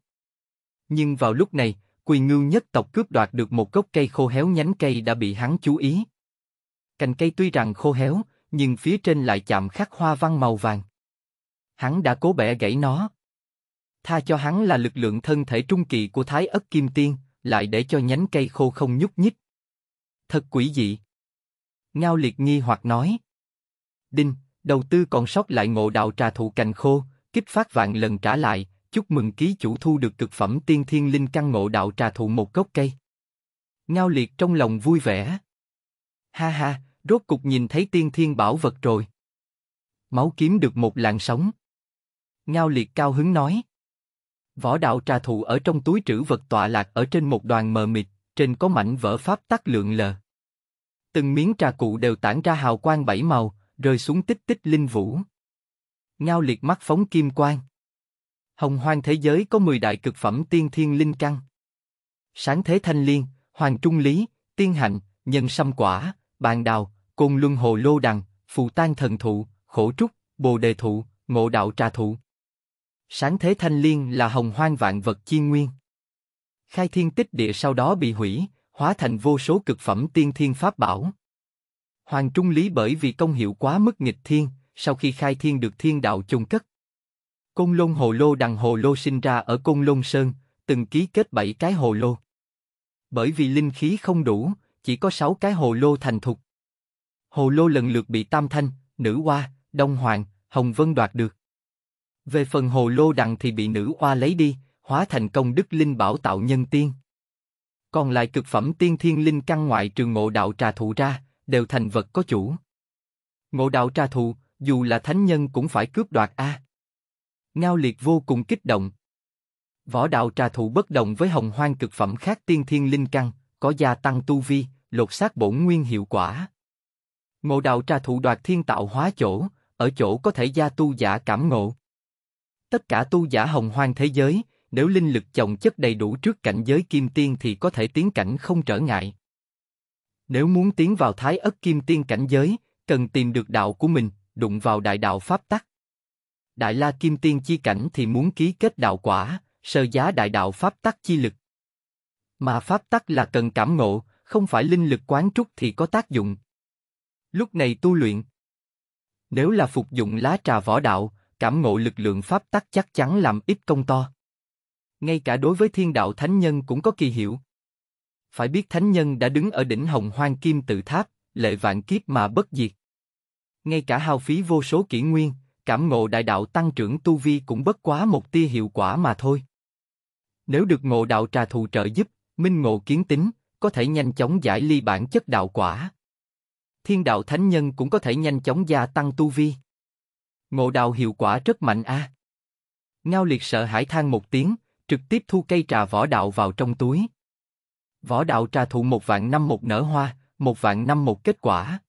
[SPEAKER 1] Nhưng vào lúc này, quỳ ngưu nhất tộc cướp đoạt được một gốc cây khô héo nhánh cây đã bị hắn chú ý. Cành cây tuy rằng khô héo, nhưng phía trên lại chạm khắc hoa văn màu vàng. Hắn đã cố bẻ gãy nó. Tha cho hắn là lực lượng thân thể trung kỳ của Thái ất Kim Tiên, lại để cho nhánh cây khô không nhúc nhích. Thật quỷ dị. Ngao liệt nghi hoặc nói. Đinh, đầu tư còn sót lại ngộ đạo trà thụ cành khô, kích phát vạn lần trả lại, chúc mừng ký chủ thu được cực phẩm tiên thiên linh căn ngộ đạo trà thụ một gốc cây. Ngao liệt trong lòng vui vẻ. Ha ha, rốt cục nhìn thấy tiên thiên bảo vật rồi. Máu kiếm được một làn sóng. Ngao liệt cao hứng nói. Võ đạo trà thụ ở trong túi trữ vật tọa lạc ở trên một đoàn mờ mịt, trên có mảnh vỡ pháp tắc lượng lờ. Từng miếng trà cụ đều tản ra hào quang bảy màu, rơi xuống tích tích linh vũ. Ngao liệt mắt phóng kim quang. Hồng hoang thế giới có 10 đại cực phẩm tiên thiên linh căn. Sáng thế thanh liên, hoàng trung lý, tiên hạnh, nhân sâm quả, bàn đào, côn luân hồ lô đằng, phù tan thần thụ, khổ trúc, bồ đề thụ, ngộ đạo trà thụ. Sáng thế thanh liên là hồng hoang vạn vật chi nguyên. Khai thiên tích địa sau đó bị hủy, hóa thành vô số cực phẩm tiên thiên pháp bảo. Hoàng Trung Lý bởi vì công hiệu quá mức nghịch thiên, sau khi khai thiên được thiên đạo chôn cất. Côn Lôn Hồ Lô đằng Hồ Lô sinh ra ở Côn Lôn Sơn, từng ký kết bảy cái hồ lô. Bởi vì linh khí không đủ, chỉ có sáu cái hồ lô thành thục. Hồ lô lần lượt bị Tam Thanh, Nữ Hoa, Đông Hoàng, Hồng Vân đoạt được. Về phần hồ lô đằng thì bị Nữ Hoa lấy đi, hóa thành công đức linh bảo tạo nhân tiên. Còn lại cực phẩm tiên thiên linh căn ngoại trường ngộ đạo trà thụ ra, đều thành vật có chủ. Ngộ đạo tra thù, dù là thánh nhân cũng phải cướp đoạt a. Ngao liệt vô cùng kích động. Võ đạo trà thụ bất động với hồng hoang cực phẩm khác tiên thiên linh căn, có gia tăng tu vi, lột xác bổn nguyên hiệu quả. Ngộ đạo trà thụ đoạt thiên tạo hóa chỗ, ở chỗ có thể gia tu giả cảm ngộ. Tất cả tu giả hồng hoang thế giới, nếu linh lực chồng chất đầy đủ trước cảnh giới kim tiên thì có thể tiến cảnh không trở ngại. Nếu muốn tiến vào thái ất kim tiên cảnh giới, cần tìm được đạo của mình, đụng vào đại đạo pháp tắc. Đại la kim tiên chi cảnh thì muốn ký kết đạo quả, sơ giá đại đạo pháp tắc chi lực. Mà pháp tắc là cần cảm ngộ, không phải linh lực quán trúc thì có tác dụng. Lúc này tu luyện. Nếu là phục dụng lá trà võ đạo, cảm ngộ lực lượng pháp tắc chắc chắn làm ít công to. Ngay cả đối với thiên đạo thánh nhân cũng có kỳ hiệu. Phải biết thánh nhân đã đứng ở đỉnh hồng hoang kim tự tháp, lệ vạn kiếp mà bất diệt. Ngay cả hao phí vô số kỷ nguyên, cảm ngộ đại đạo tăng trưởng tu vi cũng bất quá một tia hiệu quả mà thôi. Nếu được ngộ đạo trà thù trợ giúp, minh ngộ kiến tính, có thể nhanh chóng giải ly bản chất đạo quả. Thiên đạo thánh nhân cũng có thể nhanh chóng gia tăng tu vi. Ngộ đạo hiệu quả rất mạnh a. Ngao liệt sợ hãi than một tiếng, trực tiếp thu cây trà võ đạo vào trong túi. Võ đạo trà thụ một vạn năm một nở hoa, một vạn năm một kết quả.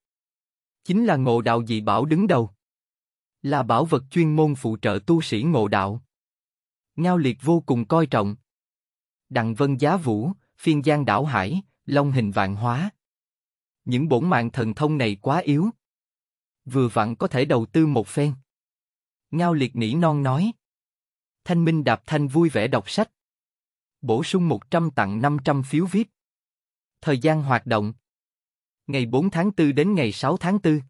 [SPEAKER 1] Chính là ngộ đạo dị bảo đứng đầu. Là bảo vật chuyên môn phụ trợ tu sĩ ngộ đạo. Ngao liệt vô cùng coi trọng. Đặng vân giá vũ, phiên giang đảo hải, long hình vạn hóa. Những bổn mạng thần thông này quá yếu. Vừa vặn có thể đầu tư một phen. Ngao liệt nỉ non nói. Thanh Minh đạp thanh vui vẻ đọc sách. Bổ sung 100 tặng 500 phiếu VIP. Thời gian hoạt động Ngày 4 tháng 4 đến ngày 6 tháng 4